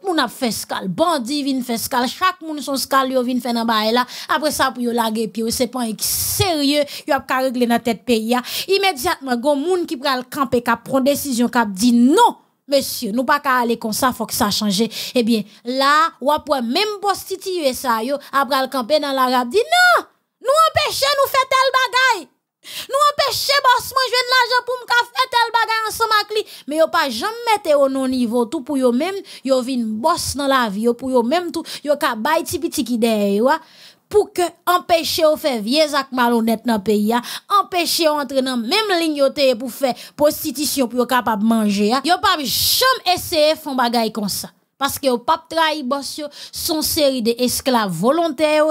[SPEAKER 1] tout moun a fait scal Bandi vin fait scal chaque moun son skal yo vin fait nan baye là après sa pou yo lage pi pas se sérieux yo a ka regle nan tête pays Immédiatement, qui gon moun ki pral kampe kap pron décision, qui di non. Monsieur, nous pas qu'à aller comme ça, faut que ça change. Eh bien, là, ou après même prostituer ça, yo, après le camper dans l'arabe, dit non, nous empêchons, nous faire tel bagaille. Nous empêchons boss moi de l'argent pour me faire tel bagage ensemble avec lui, mais yo pas jamais mettre au non niveau tout pour yo même, yo vinn boss dans la vie, yo pour yo même tout, yo ka bay ti petit ki derrière pour que empêcher au faire vieux ak malhonnête dans pays empêcher entrer dans même ligne pour faire prostitution pour capable manger yo pas jamais essayer des choses comme ça parce que yo pas trahi boss yo son série d'esclaves volontaires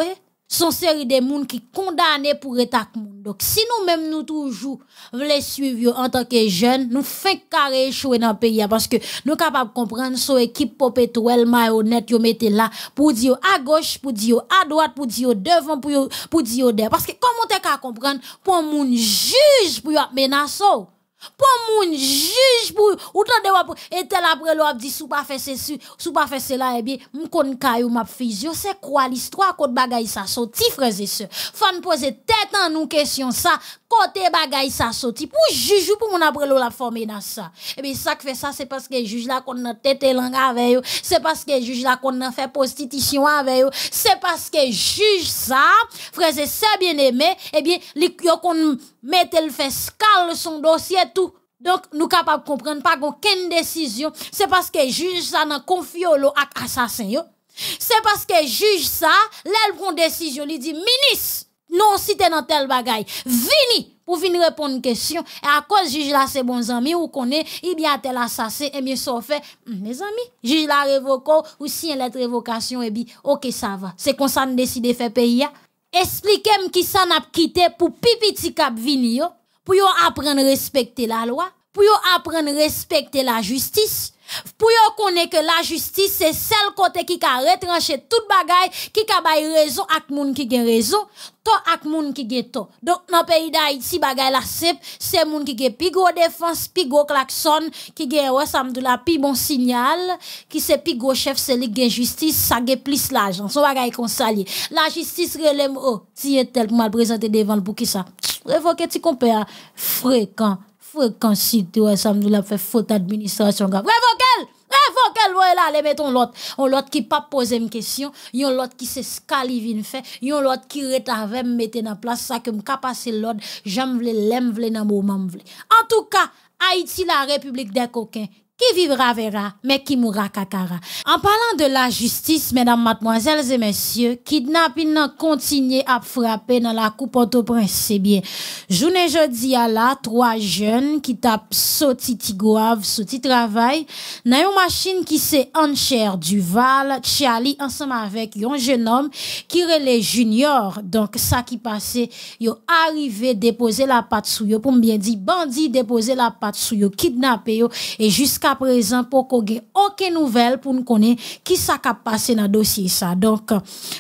[SPEAKER 1] son série de moun qui condamné pour état moun. Donc, si nous même nous toujours voulons suivre en tant que jeunes, nous fait carré échouer dans le pays, hein, parce que nous sommes capables de comprendre, son équipe popétuelle, mayonnaise yo mettez là, pour dire à gauche, pour dire à droite, pour dire devant, pour, pour dire derrière. Parce que comment t'es qu'à comprendre, pour moun juge, pour menacer, oh? Pour moun juge pour ou tande wap et tel après l'op dit sou pas fait ceci, sou pas fait cela et eh bien mon kon kayou m'a fisio c'est quoi l'histoire de bagay ça sorti frères et sœurs. Fan poser tête en nous question ça côté bagaille ça sorti pour juge pour mon après la forme dans ça Eh bien ça qui fait ça c'est parce que juge là qu'on a tête langue avec eux c'est parce que juge là qu'on a fait prostitution avec eux c'est parce que juge ça frère c'est ça bien aimé et eh bien les qu'on mette le fait scale son dossier tout donc, nous capables de comprendre pas aucune décision. C'est parce que juge ça n'a confié à assassin, C'est parce que juge ça, l'elle prend décision, il dit, ministre, non si t'es dans tel bagaille, Vini pour venir répondre une question. Et à cause juge là, c'est bons amis, ou connaît, il a tel assassin, et eh bien ça fait, hmm, mes amis, juge la révoque, ou si lettre lettre révocation, et eh bien, ok, ça va. C'est comme ça nous de faire pays. Expliquez-moi qui ça n'a quitté pour pipi cap vini yo, pour yo apprendre respecter la loi, pour yo apprendre respecter la justice. Pour yon connaît que la justice, c'est celle côté qui a retranché tout bagay, qui a bay raison ak moun qui gen raison, to ak moun qui gen to. Donc, dans le pays d'Haïti, bagay la simple, c'est moun qui gen pigo défense, pigo klaxon, qui gen ouais, ça la pi bon signal, qui c'est pigo chef, c'est li gen justice, ça gen plus l'argent. Son bagay kon sali. La justice relève, oh, si yon tel mal présenté devant le bouki ça. Revoke ti compère fréquent, fréquent si tu as la fait faute administration qu'elle loi là, les mettons l'autre. On l'autre qui pas poser une question, yon l'autre qui se une fait, yon l'autre qui me mettre en place ça que m'ka passer l'autre, j'aime vle, l'aime vle, nan moment vle. En tout cas, Haïti la république des coquins qui vivra verra, mais qui mourra kakara. En parlant de la justice, mesdames, mademoiselles et messieurs, kidnapping continué à frapper dans la coupe Port-au-Prince, c'est bien. Journée jeudi à la, trois jeunes qui tapent sauti tigouave, sauti travail, dans une machine qui s'est enchère Val, Charlie, ensemble avec un jeune homme qui relève junior. Donc, ça qui passait, yo arrivé déposer la patte sous eux. pour bien dire, bandit déposer la patte sous eux, kidnapper yo, et jusqu'à présent pour qu'on ait aucune nouvelle pour nous connaître qui s'est passé dans le dossier ça. Donc,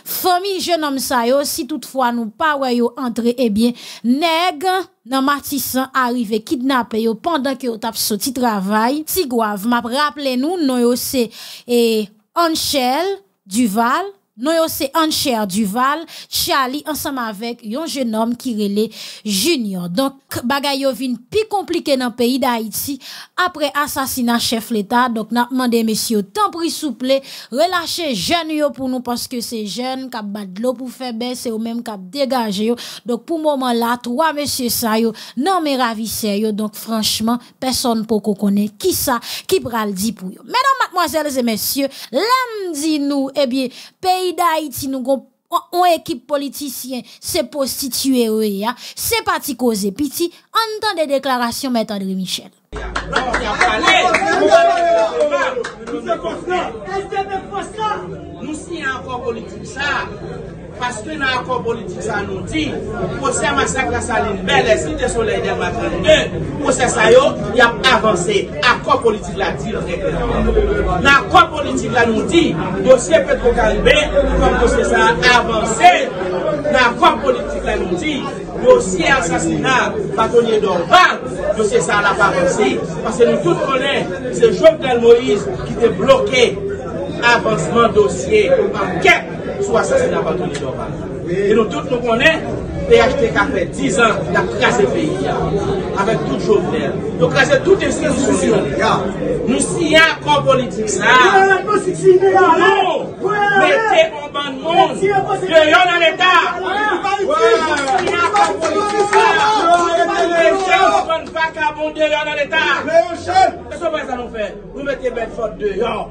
[SPEAKER 1] famille jeune homme ça yo, si toutefois nous pas yo entrer, eh bien, nèg, nan Matissan arrivé kidnappé yo pendant que yo ce sorti travail. Tigouave, m'a rappelé nous, non yo c'est, et eh, Duval, nous, c'est Ancher Duval, Charlie, ensemble avec un jeune homme qui relait Junior. Donc, bagay vin plus compliqué dans le pays d'Haïti après assassinat chef l'État. Donc, n'a demandé, messieurs, tant pris souple, relâchez jeune yo pour nous parce que c'est jeunes qui bat de l'eau pour faire baisser c'est même qui dégagé Donc, pour le moment là, trois messieurs ça yo, non mais ravissé yo. Donc, franchement, personne pour qu'on connaît qui ça, qui pral dit pour yo. Mesdames, mademoiselles et messieurs, l'homme dit nous, eh bien, pays d'Haïti, nous avons une équipe politicien, c'est prostitué, c'est parti causer piti, entend des déclarations, M. André Michel.
[SPEAKER 2] Nous
[SPEAKER 3] sommes encore politique ça. Paske nan akon politik sa nou di, posè masak la salin bel, le sitè solènè matèmè, posè sa yo, yap avansè. Akon politik la di, lò kèkè. Nan akon politik la nou di, dosè Petro Karibè, pou kon posè sa avansè. Nan akon politik la nou di, dosè asasinat, patonye dò vant, posè sa la pa avansè. Paske nou tout konè, se jok tel Moïse, ki te blokè avansèman dosè, an kèk, Sase la patou li do ban E nou tout nou konnen DHTK fè 10 an Da krasè peyi Avèk tout chou fè Nou krasè tout esti Sous yon Nou si yon kon politik sa
[SPEAKER 2] Mète yon ban moun De yon an etat Mète yon kon politik sa Mète yon kon baka Bon de yon an etat Mète yon ban moun De yon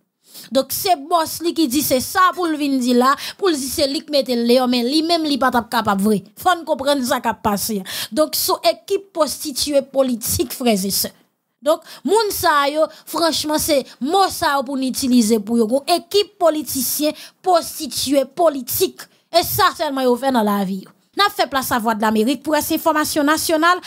[SPEAKER 1] Donc c'est boss li qui dit c'est ça pour le vin là, pour le que c'est lui qui mette le mais lui même li pas capable vrai. Faut comprendre ça qui passé. Donc son équipe prostituée politique frères et sœurs. Donc moun sa yo franchement c'est mot ça pour utiliser pour yo équipe politicien prostituée politique et ça seulement yo fait dans la vie n'a fait place à Voix de l'Amérique pour ses information nationale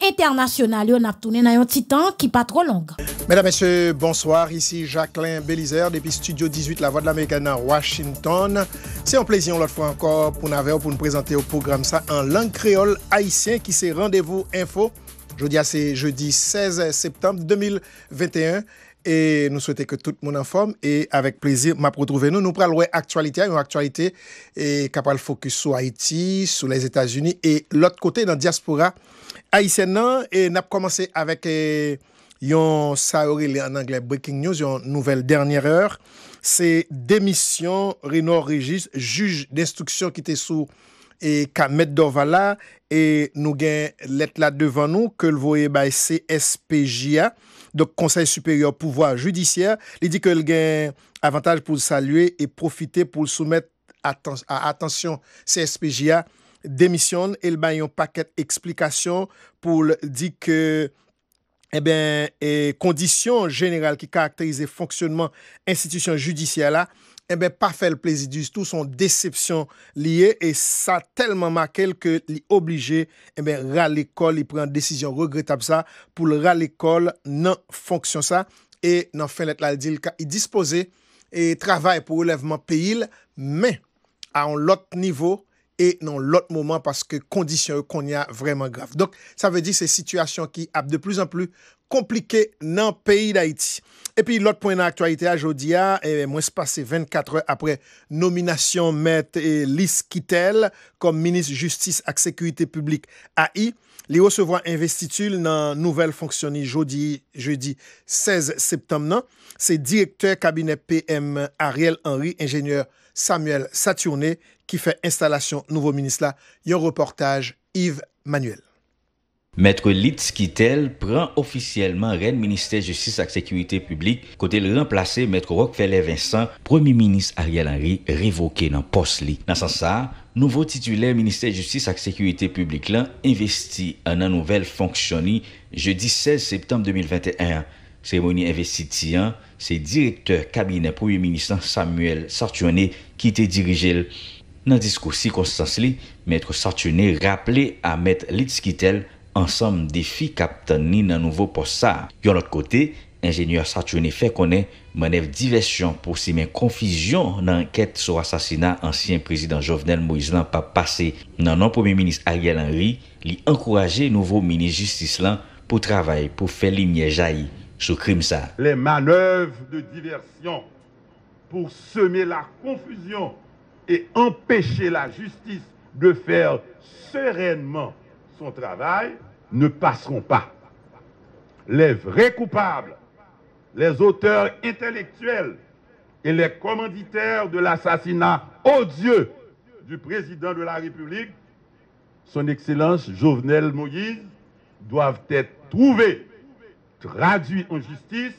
[SPEAKER 1] et internationale. On a tourné dans un petit temps qui pas trop long.
[SPEAKER 4] Mesdames, Messieurs, bonsoir. Ici Jacqueline Bélizer depuis Studio 18, La Voix de l'Amérique à Washington. C'est un plaisir, l'autre fois encore, pour pour nous présenter au programme ça en langue créole haïtien qui c'est Rendez-vous Info. Jeudi, c'est jeudi 16 septembre 2021. E nou souwete ke tout moun anforme e avek plezir map wotouve nou. Nou pral wè aktualite a, yon aktualite e kapal fokus sou Haiti, sou les Etats-Unis e lot kote nan diaspora Aysen nan. E nap komanse avek e, yon saorili an anglè Breaking News, yon nouvel dernyereur. Se demisyon Rino Regis, juj d'instruksyon ki te sou e kamet do vala e nou gen let la devan nou ke l voye ba SPJA. Donc, Conseil supérieur pouvoir judiciaire, il dit que le gain avantage pour saluer et profiter pour soumettre à attention CSPJA démissionne et le un paquet d'explications pour dire que les eh conditions générales qui caractérisent le fonctionnement institution judiciaire là, Ebe eh pa fel plezidus tout son decepsyon liye E sa telman makel ke li oblige Ebe eh ra l'ekol, li pren desisyon regretab sa Poul ra l'ekol, nan fonksyon sa E nan fel et la dil ka I dispose, e travay pou relèveman pe il Men, an lot nivou e nan lot moman paske kondisyon yo konya vreman graf. Donk, sa ve di se sityasyon ki ap de plus an plus komplike nan peyi da iti. E pi lot poen nan aktualite a jodi a, mwen se pase 24 apre nominasyon met Lise Kittel kom Minist Justice ak Sekurite Publik a I, li osevwa investitul nan nouvel fonksyoni jodi 16 septem nan, se direkte kabinet PM Ariel Henry, ingenyeur, Samuel Saturné qui fait installation nouveau ministre là. Un reportage Yves Manuel.
[SPEAKER 5] Maître Litz Kittel prend officiellement reine ministère justice et sécurité publique, côté le remplacer Maître Rockefeller Vincent, premier ministre Ariel Henry, révoqué dans poste Dans Dans sens nouveau titulaire ministère justice et sécurité publique là, investi en un nouvel fonctionnement jeudi 16 septembre 2021. Cérémonie investiture se direkteur kabine proye minisan Samuel Sartouané ki te dirijel. Nan diskousi konstans li, mètre Sartouané rappele a mètre Litskitel ansam defi kapten ni nan nouvo pos sa. Yon lot kote, enjenyeur Sartouané fè konen manèv diversyon pou si men konfijyon nan anket sou asasina ansyen prezident Jovenel Moise lan pa pase. Nan nan proye minis Ariel Henry, li ankoraje nouvo mini-justis lan pou travay, pou fè li mye jayi.
[SPEAKER 6] Les manœuvres de diversion pour semer la confusion et empêcher la justice de faire sereinement son travail ne passeront pas. Les vrais coupables, les auteurs intellectuels et les commanditaires de l'assassinat odieux du président de la République, son Excellence Jovenel Moïse, doivent être trouvés traduit en justice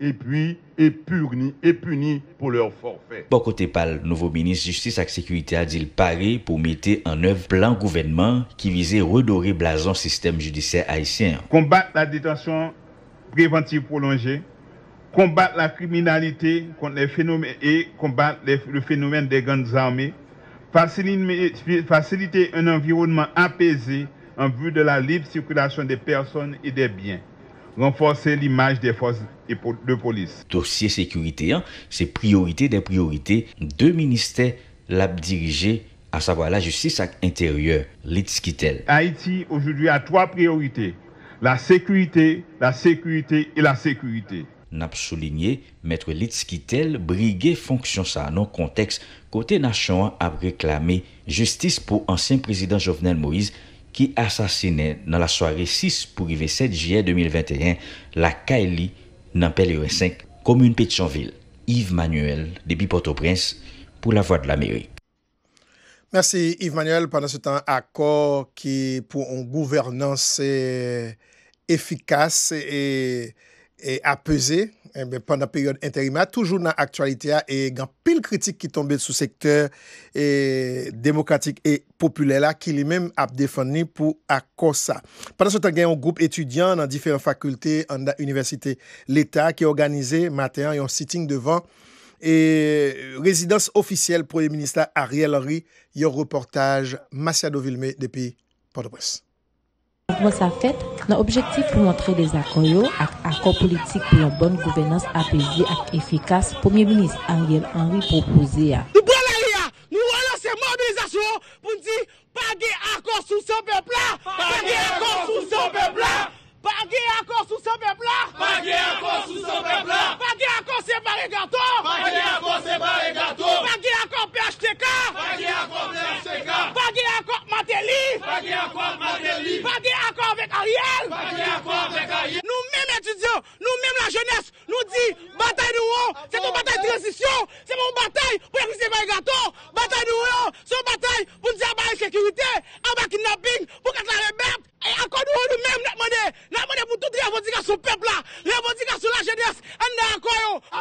[SPEAKER 6] et puis épurni, puni, pour leur forfait.
[SPEAKER 5] Pour côté pal, nouveau ministre de justice et sécurité a dit le pari pour mettre en œuvre plan gouvernement qui visait redorer blason système judiciaire haïtien.
[SPEAKER 6] Combattre
[SPEAKER 4] la détention préventive prolongée, combattre la criminalité contre les phénomènes et combattre le phénomène des grandes armées, faciliter un environnement apaisé en vue de la libre circulation des personnes et des biens renforcer l'image des forces de police.
[SPEAKER 5] Dossier sécurité, hein, c'est priorité des priorités Deux ministères l'a dirigé, à savoir la justice intérieure, l'ITSKITEL. Haïti aujourd'hui a trois priorités. La sécurité, la sécurité et la sécurité. N'a souligné, maître Litzkitel, briguer fonction ça non contexte côté nation a réclamé justice pour ancien président Jovenel Moïse qui assassinait dans la soirée 6 pour arriver 7 juillet 2021 la Kaili dans comme 5, commune Pétionville. Yves Manuel, depuis Port-au-Prince, pour la Voix de l'Amérique.
[SPEAKER 4] Merci Yves Manuel. Pendant ce temps, accord qui pour une gouvernance euh, efficace et apaisée Eh Pendan peryode enterima, toujou nan aktualite a, e gan pil kritik ki tombe sou sekteur eh, demokratik e popule la ki li men ap defoni pou ak kosa. Pendan sou tan gen yon group etudyan nan difere fakulte an da Universite l'Etat ki organize mater yon sitting devan e eh, rezidans ofisyel pou yon minister Ariel Ri yon reportaj Masiado Vilme depi Port-au-Presse.
[SPEAKER 1] Moun sa fèt, nan objektif pou mwantre de zakon yo ak akon politik pou yon bonn gouvenans apedi ak efikas, poumye minis Angele Anwi pou pouze ya. Nou
[SPEAKER 2] bon la li ya, nou wala se moun
[SPEAKER 1] bizasyon pou
[SPEAKER 2] ndi pange akon sou sebepla! Pange akon sou sebepla! Pange akon sou sebepla! Pange akon sou sebepla! Pange akon se barigato! Pange akon se barigato! Pange akon PHTK! Pange akon PHTK! Pange akon... Pate li, pate akwa, pate li, pate akwa vek a riel, pate akwa vek a riel. Nou men etudyon, nou men la jenes, nou di, batay nou an, se mou batay transisyon, se mou batay pou la kousekwa e gato, batay nou an.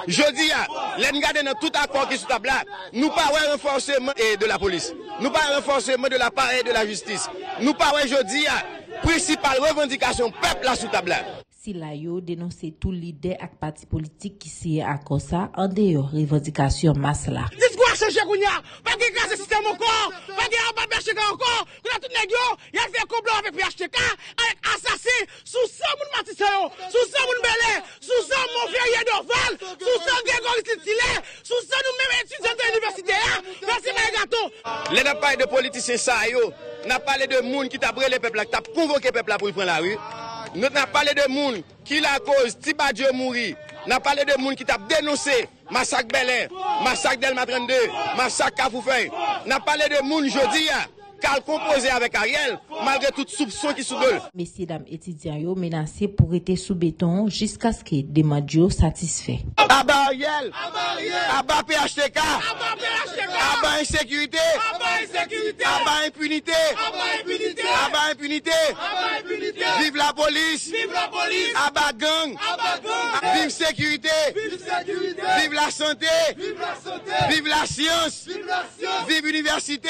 [SPEAKER 2] Je dis à gade dans tout qui est sous table, nous parlons renforcement renforcement de la police, nous parlons renforcement de l'appareil de la justice, nous pas à principale hein, principale revendication peuple peuple la table
[SPEAKER 1] si la yo dénonce tout l'idée ak parti politique qui s'y est accordé ça en dehors revendication masse là
[SPEAKER 2] discours changer kounya pas que grâce système encore pas que pas marcher encore que tout nèg yo y a fait complot avec PHTK avec assassin sous ça moun matisse yo oh! sous ça moun Belay, sous ça mon frère d'oval sous ça Grégory stilé sous ça nous même étudiants de l'université hein! merci mes gâteaux les n'a pas de politiciens ça yo n'a parlé de moun qui t'a brûlé peuple qui t'a provoqué peuple là pour prendre la rue Nou nan pale de moun ki la koz Tiba Dje Mouri, nan pale de moun ki tap denose masak Belen, masak Del Matrende, masak Kafoufen, nan pale de moun jodi ya. composé avec Ariel, malgré toutes soupçon qui
[SPEAKER 1] Messieurs, dames étudiants, menacés pour être sous béton jusqu'à ce que des satisfait. satisfaits.
[SPEAKER 2] Aba Ariel, aba PHTK, aba insécurité, aba impunité, aba impunité, impunité, vive la police, aba gang, vive sécurité, vive la santé, vive la science, vive l'université.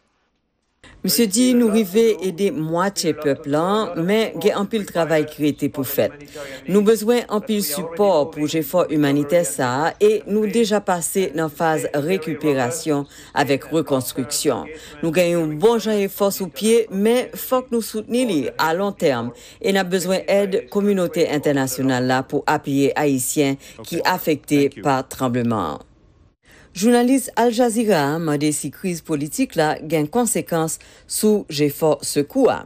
[SPEAKER 7] Monsieur dit, nous arrivons à aider moitié peuple, hein, mais il y a travail qui a été fait. Nous avons besoin d'un peu support pour l'effort humanitaire, ça, et nous déjà passé dans la phase récupération avec reconstruction. Nous gagnons un bon genre force sous pied, mais il faut que nous soutenions à long terme. Et nous besoin d'aide communauté internationale là pour appuyer les Haïtiens qui sont affectés par tremblement. Jounalist Al Jazeera mwade si kriz politik la gen konsekans sou jè fò se kou a.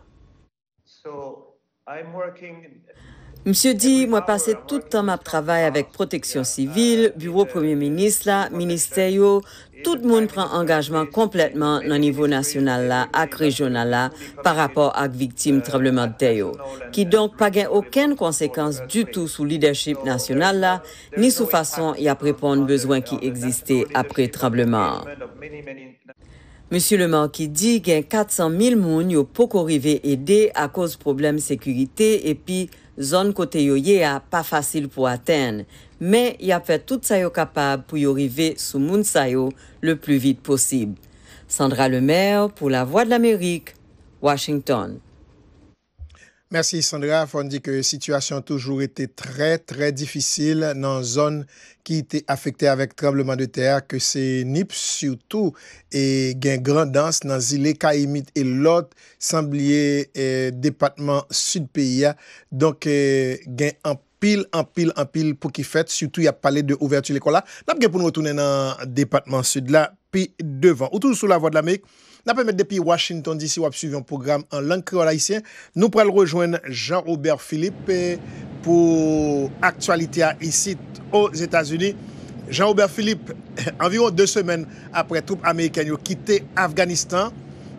[SPEAKER 7] Mse di, mwen pase tout an map travay avèk proteksyon sivil, bureau premier-minist la, minister yo... Tout moun pran angajman kompletman nan nivou nasyonal la ak rejonal la par rapor ak viktim trableman de teyo. Ki donk pa gen oken konsekans du tout sou lideship nasyonal la, ni sou fason ya prepon bezwen ki egziste apre trableman. Monsi Le Mans ki di gen 400 mil moun yo poko rive ede a koz problem sekurite epi trableman. Zone côté Yoye facile a pas mais pour il mais ya fait tout ça yo capable pour y arriver sous le plus vite possible. Sandra Lemaire pour la Voix de l'Amérique, Washington.
[SPEAKER 4] Mersi Sandra, foun di ke situasyon toujou ete tre, tre difisil nan zon ki ete afekte avèk trableman de ter, ke se nip syoutou e gen grandans nan zile ka imit e lot samblie depatman sud piya. Donk euh, gen anpil, anpil, anpil pou ki fet, syoutou ya pale de ouvertu le kwa la. Lap gen pou nou otounen nan depatman sud la, pi devan. Ou tou sou la vòd la mek? Napèmèd depi Washington disi wap suivi an program an lankre orayisyen. Nou prèl rejoen Jean-Aubert Philippe eh, pou aktualitya isi os Etats-Unis. Jean-Aubert Philippe, anviron eh, de semen apre troupe Amerikan yo kite Afganistan.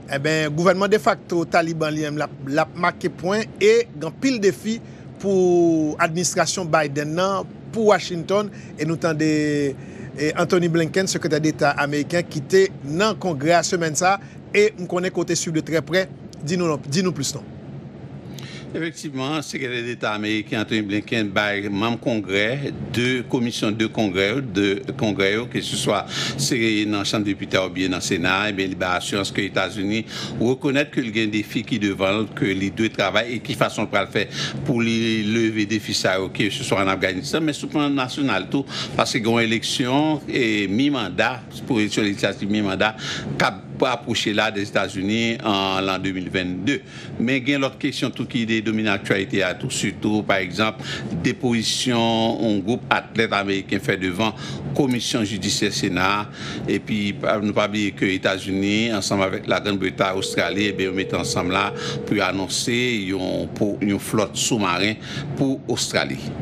[SPEAKER 4] Eben, eh gouvenman de facto taliban liyem lap make point e gan pil defi pou administrasyon Biden nan pou Washington. E nou tan de Anthony Blinken, sekreta d'Etat Amerikan, kite nan kongre a semen sa. et nous connaissons côté sud de très près. Dis-nous plus. Non.
[SPEAKER 6] Effectivement, secrétaire d'État américain Anthony Blinken bail même congrès, deux commissions de congrès, deux congrès, que ce soit dans la Chambre des députés ou bien dans le Sénat, et eh bien, il assurance que les États-Unis reconnaissent qu'il y a des défi qui devant que les deux travaillent et qui façon pour le faire pour lever des ça, que ce soit en Afghanistan, mais sur le plan national tout, parce qu'il y a une élection et mi-mandat, pour l'élection législative mi-mandat, cap Ou pa apouche la de Etats-Unis en l'an 2022. Men gen l'otre kèsyon tout ki ide dominant actualite a tout su tout. Par exemple, deposition ou group atlete Amerikien fè devan, komisyon judisier sénat, epi nou pa biye ke Etats-Unis, ansame avèk la Grande Bretagne, Australie, eh ben ou mette ansame la pou anonser yon flotte soumarin pou Australie.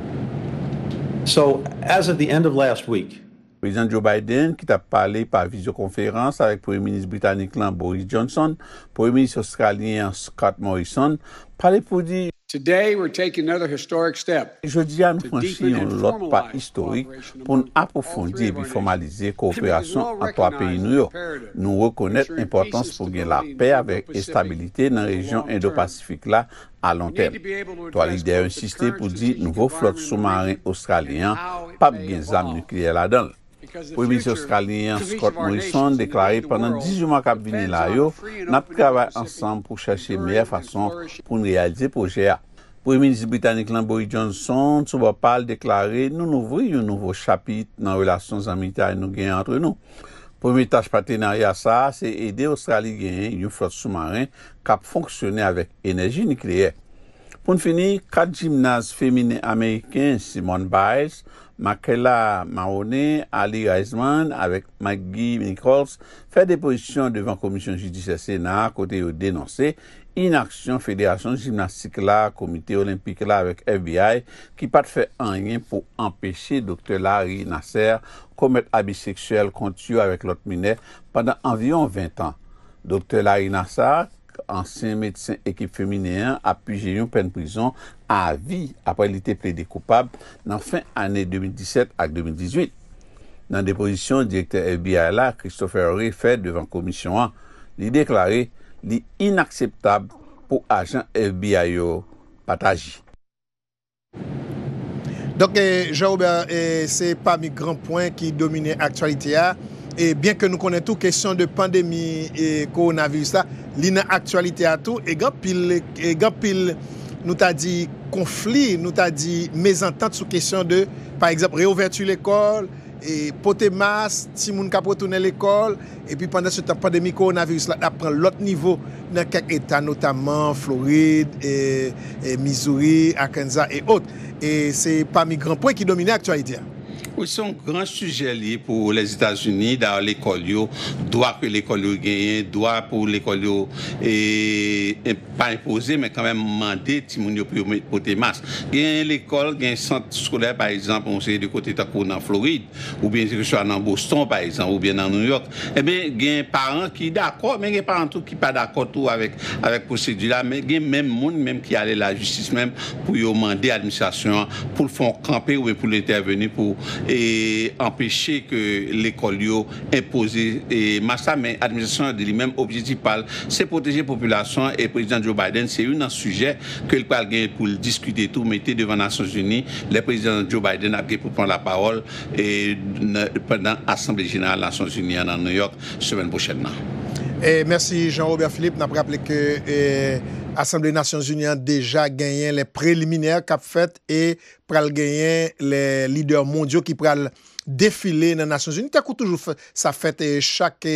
[SPEAKER 6] So, as at the end of last week, Prezident Joe Biden, ki ta pale par vizio konferans avek pre-ministe Britannique-Lan Boris Johnson, pre-ministe Australien Scott Morrison, pale pou di... Je di a mwen chiyon lot pa historik pou nou apofondi e bi formalize kooperasyon an to apayi nou yo. Nou rekonet importans pou gen la pey avek estabilite nan rejyon Indo-Pacifique la a lon tel. To a li dey an sisté pou di nou vo flok soumarin Australien pap gen zam nukliel a donl. Poemisi Oskalien Scott Morrison deklare pendant 18 man kap vini la yo, nap kravay ansam pou chache meyè fason pou nou realize poje ya. Poemisi Britannik Lamboy Johnson Tsubapal deklare nou nouvri yon nouvo chapit nan relasyons amitay nou geny entre nou. Poemisi taj patenary a sa, se ede Oskalien yon flot soumarin kap fonksyone avèk enerji nikliye. Pon fini, kat jimnaz femine Ameriken Simone Biles, Makela Mahone, Ali Reisman, avèk Maggie Minikols, fè deposisyon devan Komisyon Judise Sena kote yo denonse, in aksyon Fèderasyon Gymnastik la, Komite Olimpik la avèk FBI, ki pat fè anyen pou empèche Dr. Larry Nasser komet abiseksuel konti yo avèk lot minè pandan anvyon 20 an. Dr. Larry Nasser, ansen medisen ekip femineyan apu jeyon pen prison a vi apwa li te ple de kopap nan fin ane 2017 ak 2018. Nan deposisyon, direkter FBI la, Christophe Horry, fe devan komisyon an li deklari li inakseptab pou ajan FBI yo pataji.
[SPEAKER 4] Donke, eh, Jean-Aubin, eh, se pa mi gran poen ki domine aktualite ya, E byen ke nou konen tou kesyon de pandemi e koronavirus la, li nan aktualite a tou, e gen pil nou ta di konflit, nou ta di mezantante sou kesyon de, par exemple, reovertu l'ekol, poter mas, ti moun kapotounen l'ekol, e pi pande se tan pandemi koronavirus la, la pran lot nivou nan kek etan, notaman Floride, Missouri, Arkansas, e ot. E se pa mi granpwen ki domine aktualite a.
[SPEAKER 6] c'est un grand sujet lié pour les États-Unis dans l'école. Doit que l'école gagne, droit pour l'école et, pas imposé, mais quand même mandé Timounio pour des masses. a l'école, un centre scolaire, par exemple, on sait du côté de en Floride, ou bien si dans Boston, par exemple, ou bien dans New York. Eh bien, des parents qui sont d'accord, mais il y a des parents qui ne sont pas d'accord tout avec, avec procédure là, mais a même monde, même qui à la justice même pour demander à l'administration pour le faire camper ou pour l'intervenir pour et empêcher que l'école impose et massa mais administration de lui-même objectif c'est protéger la population et le président Joe Biden c'est un sujet que le parle pour discuter tout mettez devant les Nations Unies le président Joe Biden a pris pour prendre la parole pendant l'Assemblée générale des Nations Unies à New York semaine prochaine.
[SPEAKER 4] E mersi Jean-Robert Philippe, napre aple ke e, Assemble Nations Union deja genyen le preliminèr kap fèt e pral genyen le lider mondyo ki pral defile nan Nations Union. Te akou toujou sa fèt e chak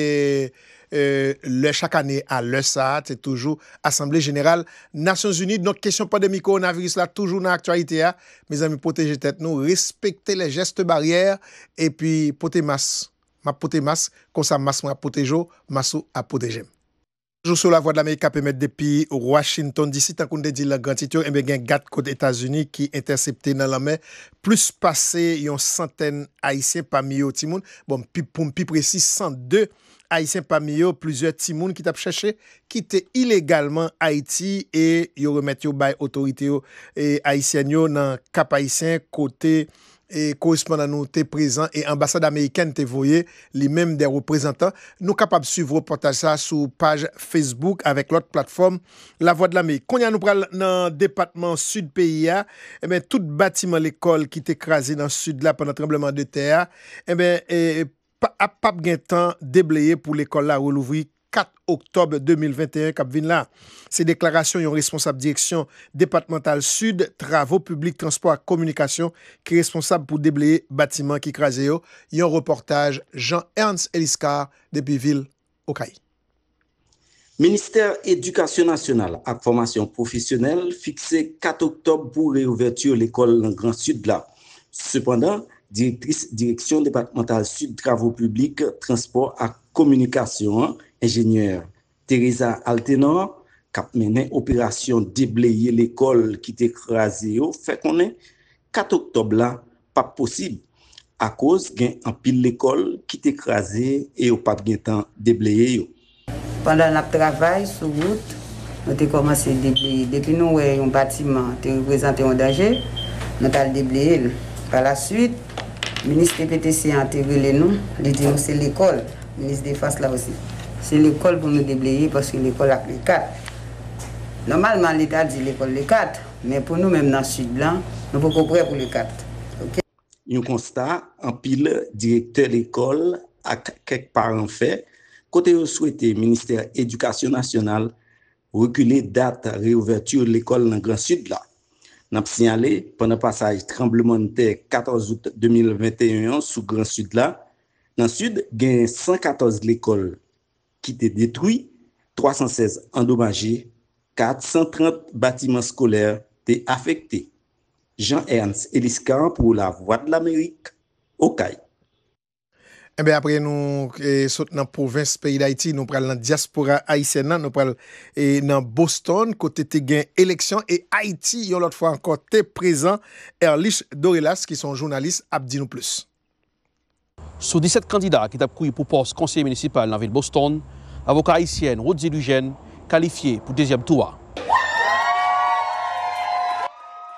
[SPEAKER 4] anè a lè sa, te toujou Assemble General Nations Union. Non kèsyon pandemi koronaviris la toujou nan aktualite ya. Me zami pote jè tèt nou, respèkte le jèste barrièr e pi pote mas. Mwa pote mas, konsan mas mwa pote jo, mas ou apote jem. Jousou la vwa d'Amerika pe met depi Washington disi, tankoun eh de di la grantit bon, yo, mbe gen gat kote Etasuni ki intercepte nan la men, plus pase yon santen Haitien pa miyo timoun, bom, pi poum, pi presi, 102 Haitien pa miyo, plouzeur timoun ki tap chache, kite ilegalman Haiti, e yo remet yo bay otorite yo, e Haitien yo nan kap Haitien kote, et correspondant nous t'es présent et ambassade américaine t'es voyé les mêmes des représentants nous capables de suivre au portage ça sous page Facebook avec l'autre plateforme La Voix de l'Amérique Konya nou pral nan département sud PIA et eh ben tout bâtiment l'école qui t'es crasé dans le sud là pendant tremblement de terre et eh ben eh, apap gantant déblayé pou l'école la roue louvrique 4 octobre 2021 Capvinla. là Ces déclarations y yon responsable direction départementale Sud, Travaux transports, Transport qui est responsable pour déblayer bâtiments qui Y yo. Yon reportage Jean-Ernst de depuis au CAI.
[SPEAKER 8] Ministère Éducation Nationale à Formation Professionnelle fixé 4 octobre pour réouverture l'école Grand Sud la. Cependant, Direktris Direksyon Departemental Sud Travo Publik Transport a Komunikasyon Engenyeur Teresa Altenor kap menen operasyon debleye l'ekol ki te ekraze yo fe konen 4 Oktob la pa posib a koz gen anpil l'ekol ki te ekraze yo pat gen tan debleye yo.
[SPEAKER 7] Pendan la trabay sou gout nou te komanse debleye. Depi nou wey yon batiman te represente yon daje nou tal debleye yo. Par la suite, le ministre PTC a enterré les noms, il dit c'est l'école, le ministre des Faces là aussi. C'est l'école pour nous déblayer parce que l'école a pris 4. Normalement, l'État dit l'école les 4, mais pour nous, même dans le sud blanc, nous pouvons prêts pour les 4.
[SPEAKER 8] nous Un constat, en pile, directeur de l'école, à quelques parents fait, côté souhaité, ministère de l'Éducation nationale, reculer date réouverture de l'école dans le Grand Sud là. Nan psinyale, pwè nan pasaj trembleman te 14 août 2021 sou Grand Sud la, nan Sud gen 114 l'ekol ki te detoui, 316 endomaji, 430 batiman skolèr te afekte. Jean-Ernst Eliskan pou la Voix de l'Amérique, Okay.
[SPEAKER 4] Ebe eh apre nou, eh, sot nan provins peyi d'Haiti, nou pral nan diaspora Haitien nan, nou pral eh, nan Boston kote te gen eleksyon e Haiti yon lot fwa anko te prezan Erlich Dorelas ki son jounalist ap di nou plus. Sou 17 kandida ki tap kouy pou
[SPEAKER 3] pos konsey municipal nan vil Boston avokat Haitien Rodzi Lujen kalifiye pou dezyam touwa.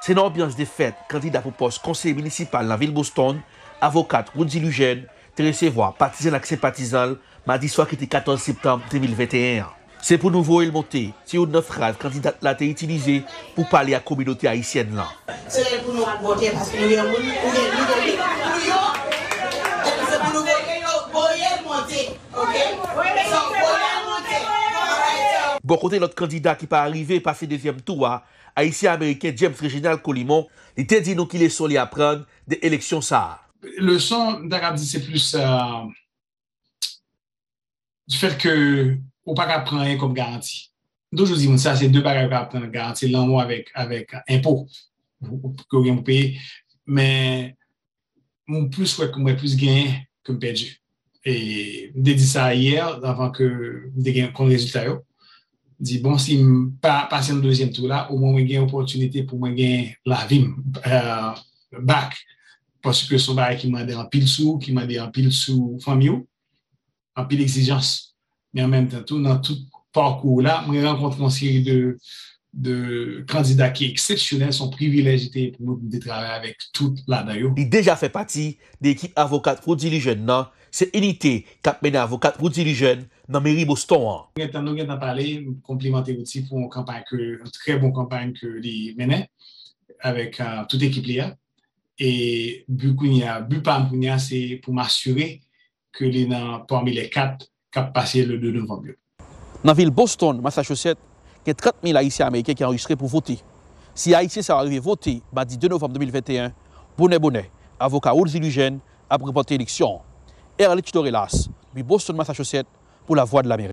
[SPEAKER 3] Se nan obyans de fet, kandida pou pos konsey municipal nan vil Boston avokat Rodzi Lujen te resevwa patizan lakse patizan ma di swa ki te 14 septembe 2021. Se pou nou vwoye l motè, se yon ne fraj, kandidat la te itilize pou pale a komidote haisyen lan.
[SPEAKER 5] Se pou nou vwoye l motè, paske
[SPEAKER 2] nou yon mouni, nou yon mouni, nou yon mouni, se pou nou vwoye l motè, ok, se pou nou vwoye l motè,
[SPEAKER 3] bon kote l ot kandidat ki pa arrive pa se deyem touwa, haisyen ameriken James Reginald Colimon, li te di nou ki le soli apren de eleksyon sa a.
[SPEAKER 9] le son d'Arabie, c'est plus euh, du fait que on pas prendre rien comme garantie. Donc, je vous dis, ça, c'est deux bagages à prendre garantie, l'un, avec, avec impôt que vous payez. Mais mon plus, que moi, plus gagner que perdu. Et j'ai dit ça hier, avant que j'ai qu'on résultat. Dit, bon, si je pas un le deuxième tour là, au moins, j'ai une opportunité pour moi gagner la vie, euh, bac. Pasupye soubaye ki mwade an pil sou, ki mwade an pil sou famyo, an pil exijans. Me an men tentou nan tout parkou la, mwen renkont monseri de kandida ki ekseksyonel, son privilej ite pou mwen detrave avèk
[SPEAKER 3] tout la dayo. Li deja fè pati de ekip avokat prodilijen nan, se enite kap mwen avokat prodilijen nan meri boston an.
[SPEAKER 9] Nou gen tan pale, mwen komplimante mwen ti pou mwen kampanj ke, mwen bon kampanj ke li menè, avèk uh, tout ekip li ya. Et but pas c'est pour m'assurer que les nan parmi les quatre, passent le 2 la ville de Boston, Massachusetts, a 30
[SPEAKER 3] 000 Haïtiens américains qui sont enregistrés pour voter. Si haïtiens ça à voter, voter 2 novembre 2021, bonnet bonnet, avocat ou zilujen a préporté l'élection. Erlich Dorelas, de
[SPEAKER 4] Boston, Massachusetts, pour la Voix de l'Amérique.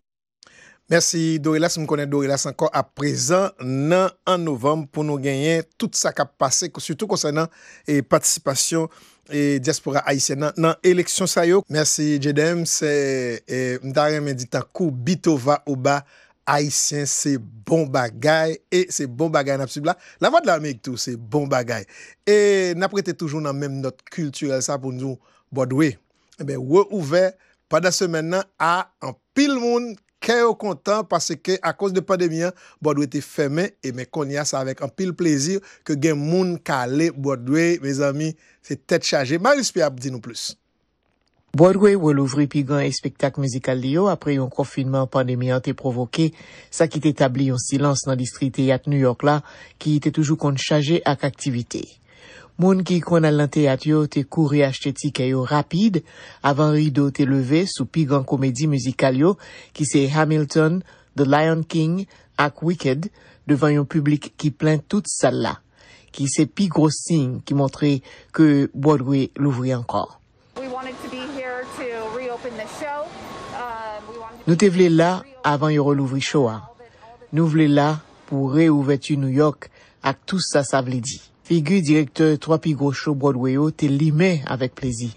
[SPEAKER 4] Mersi Dorilas, m konen Dorilas ankon aprezen nan an novem pou nou genyen tout sa kap pase. Soutou konsen nan e eh, patisipasyon e eh, diaspora Haitien nan eleksyon sayo. Mersi Jedem, m tarren men ditan kou bitova ou ba Haitien se bon bagay. E se bon bagay nan ap sub la, bon la va de la mek tou, se bon bagay. E naprete toujoun nan menm not kulturel sa pou nou boadwe. E eh ben wou ouve, padan semen nan a an pil moun. Kè yo kontan pase ke a kos de pandemi an, Boudouè te fèmè e mè konya sa avèk an pil plezir ke gen moun kalè Boudouè, mè zami, se tèt chajè. Marius Piapp, di nou plus. Boudouè wè louvri pi gan e
[SPEAKER 10] spektak mizikal di yo apre yon konfinman pandemi an te provoke, sa ki te tabli yon silans nan distri te yat New York la ki te toujou kon chajè ak aktivite. Moun ki kon alante at yo te kouri astetik ay yo rapide avan rido te leve sou pi gran komedi muzikal yo ki se Hamilton, The Lion King ak Wicked devan yon publik ki plen tout sal la. Ki se pi gros sing ki montre ke Broadway louvri ankor. Um, nou te vle la avan yon louvri show an. Nou vle la pou re ouvet yon New York ak tout sa sa vle di. Figu direktor 3Pi Grosho Broadwayo te lime avèk plezi.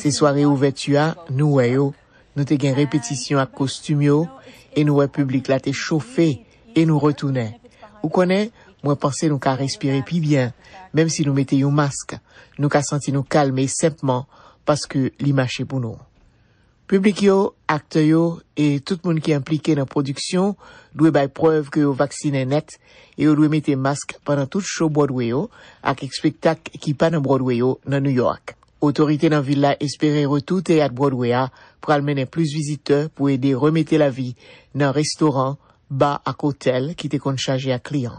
[SPEAKER 10] Se soare ouve tu a, nou wè yo. Oh. Nou te gen repetisyon ak kostum yo. Oh. E nou wè publik la te chofe e nou retoune. Ou konè, mwen pense nou ka respire pi bien. Mem si nou mette yon maske, nou ka santi nou kalme sempman paske li mache pou nou. Publik yo, akte yo, e tout moun ki implike nan produksyon, lwe bay preuve ke yo vaksine net, e yo lwe mete mask panan tout show Broadway yo, ak ek spektak ki pa nan Broadway yo nan New York. Otorite nan villa espere retoute at Broadway ya, pou almenen plus viziteur, pou ede remete la vi nan restoran, ba ak hotel ki te kon chaje a kliyan.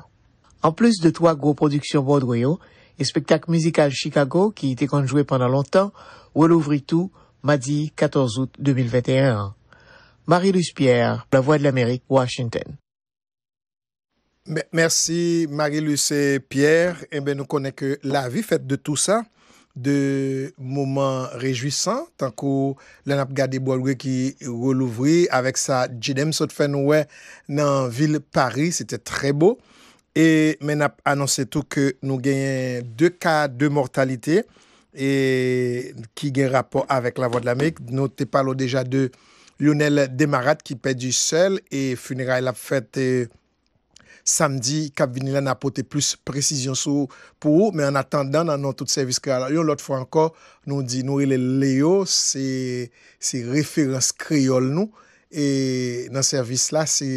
[SPEAKER 10] An plus de toak gwo produksyon Broadway yo, ek spektak mizikal Chicago ki te kon jwe panan lontan, ou el ouvri tou Madi, 14 août 2021. Marie-Louise Pierre, La Voix de l'Amérique, Washington.
[SPEAKER 4] Merci Marie-Louise et Pierre. Eh nou konèk la vi fèt de tout ça, de mouman rejouissant, tankou lè nap gade boalwe ki wou louvri, avek sa djidem sot fèn wè nan vil Paris, sète tre bo. Mè nap anonsè tou ke nou genyen de ka de mortalité, E ki gen rapor avek la Voit de l'Amerik. Nou te palo deja de Lionel Demarate ki pe di sel e funera el ap fete samdi, kabini la e, napote plus prezisyon sou pou ou, men an atandan nan nou tout servis kriol. Yon lot fwa anko nou di Nourile Leo, se referans kriol nou, e nan servis la se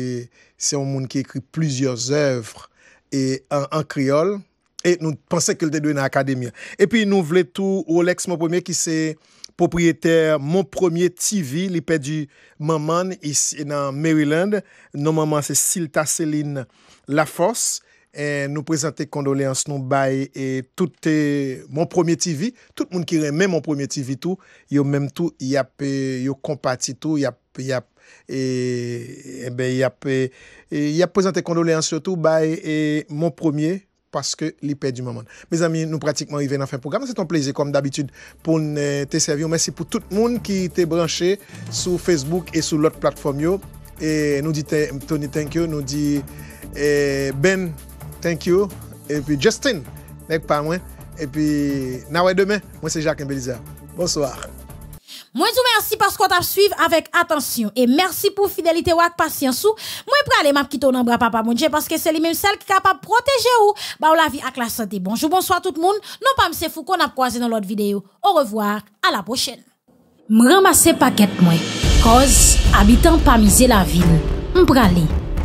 [SPEAKER 4] yon moun ki ekri plizyo zovre e, en kriol nou. E nou panse ke l te dwe nan akademye. E pi nou vle tou Rolex moun pwemye ki se popriyeter moun pwemye TV li pe di manman isi nan Maryland. Non manman se Siltaseline La Force. E nou prezante kondoleans nou baye e moun pwemye TV. Tout moun ki reme moun pwemye TV tou. Yo mwen tou, e, yo kompati tou. E, yo mwen tou, yo kompati yo mwen tou, yo prezante kondoleans nou baye moun pwemye TV. parce que l'hyper du moment. Mes amis, nous pratiquement arrivés dans fin programme. C'est un plaisir, comme d'habitude, pour nous euh, te servir. Merci pour tout le monde qui était branché sur Facebook et sur l'autre plateforme. Et nous dit Tony, thank you. Nous dit euh, Ben, thank you. Et puis Justin, n'est pas moi? Et puis, nawe demain. Moi, c'est Jacques Mbelizer. Bonsoir.
[SPEAKER 1] Moi, je vous remercie parce qu'on t'a suivi avec attention. Et merci pour fidélité ou patience. Moi, pour aller m'a quitter dans bras papa, mon Dieu, parce que c'est lui-même celle qui est capable de protéger ou, bah, ou la vie avec la santé. Bonjour, bonsoir tout le monde. Non pas M. Foucault, on a croisé dans l'autre vidéo. Au revoir, à la prochaine. M'ramasser paquet moi. Cause, habitant pas misé la ville. M'pralé.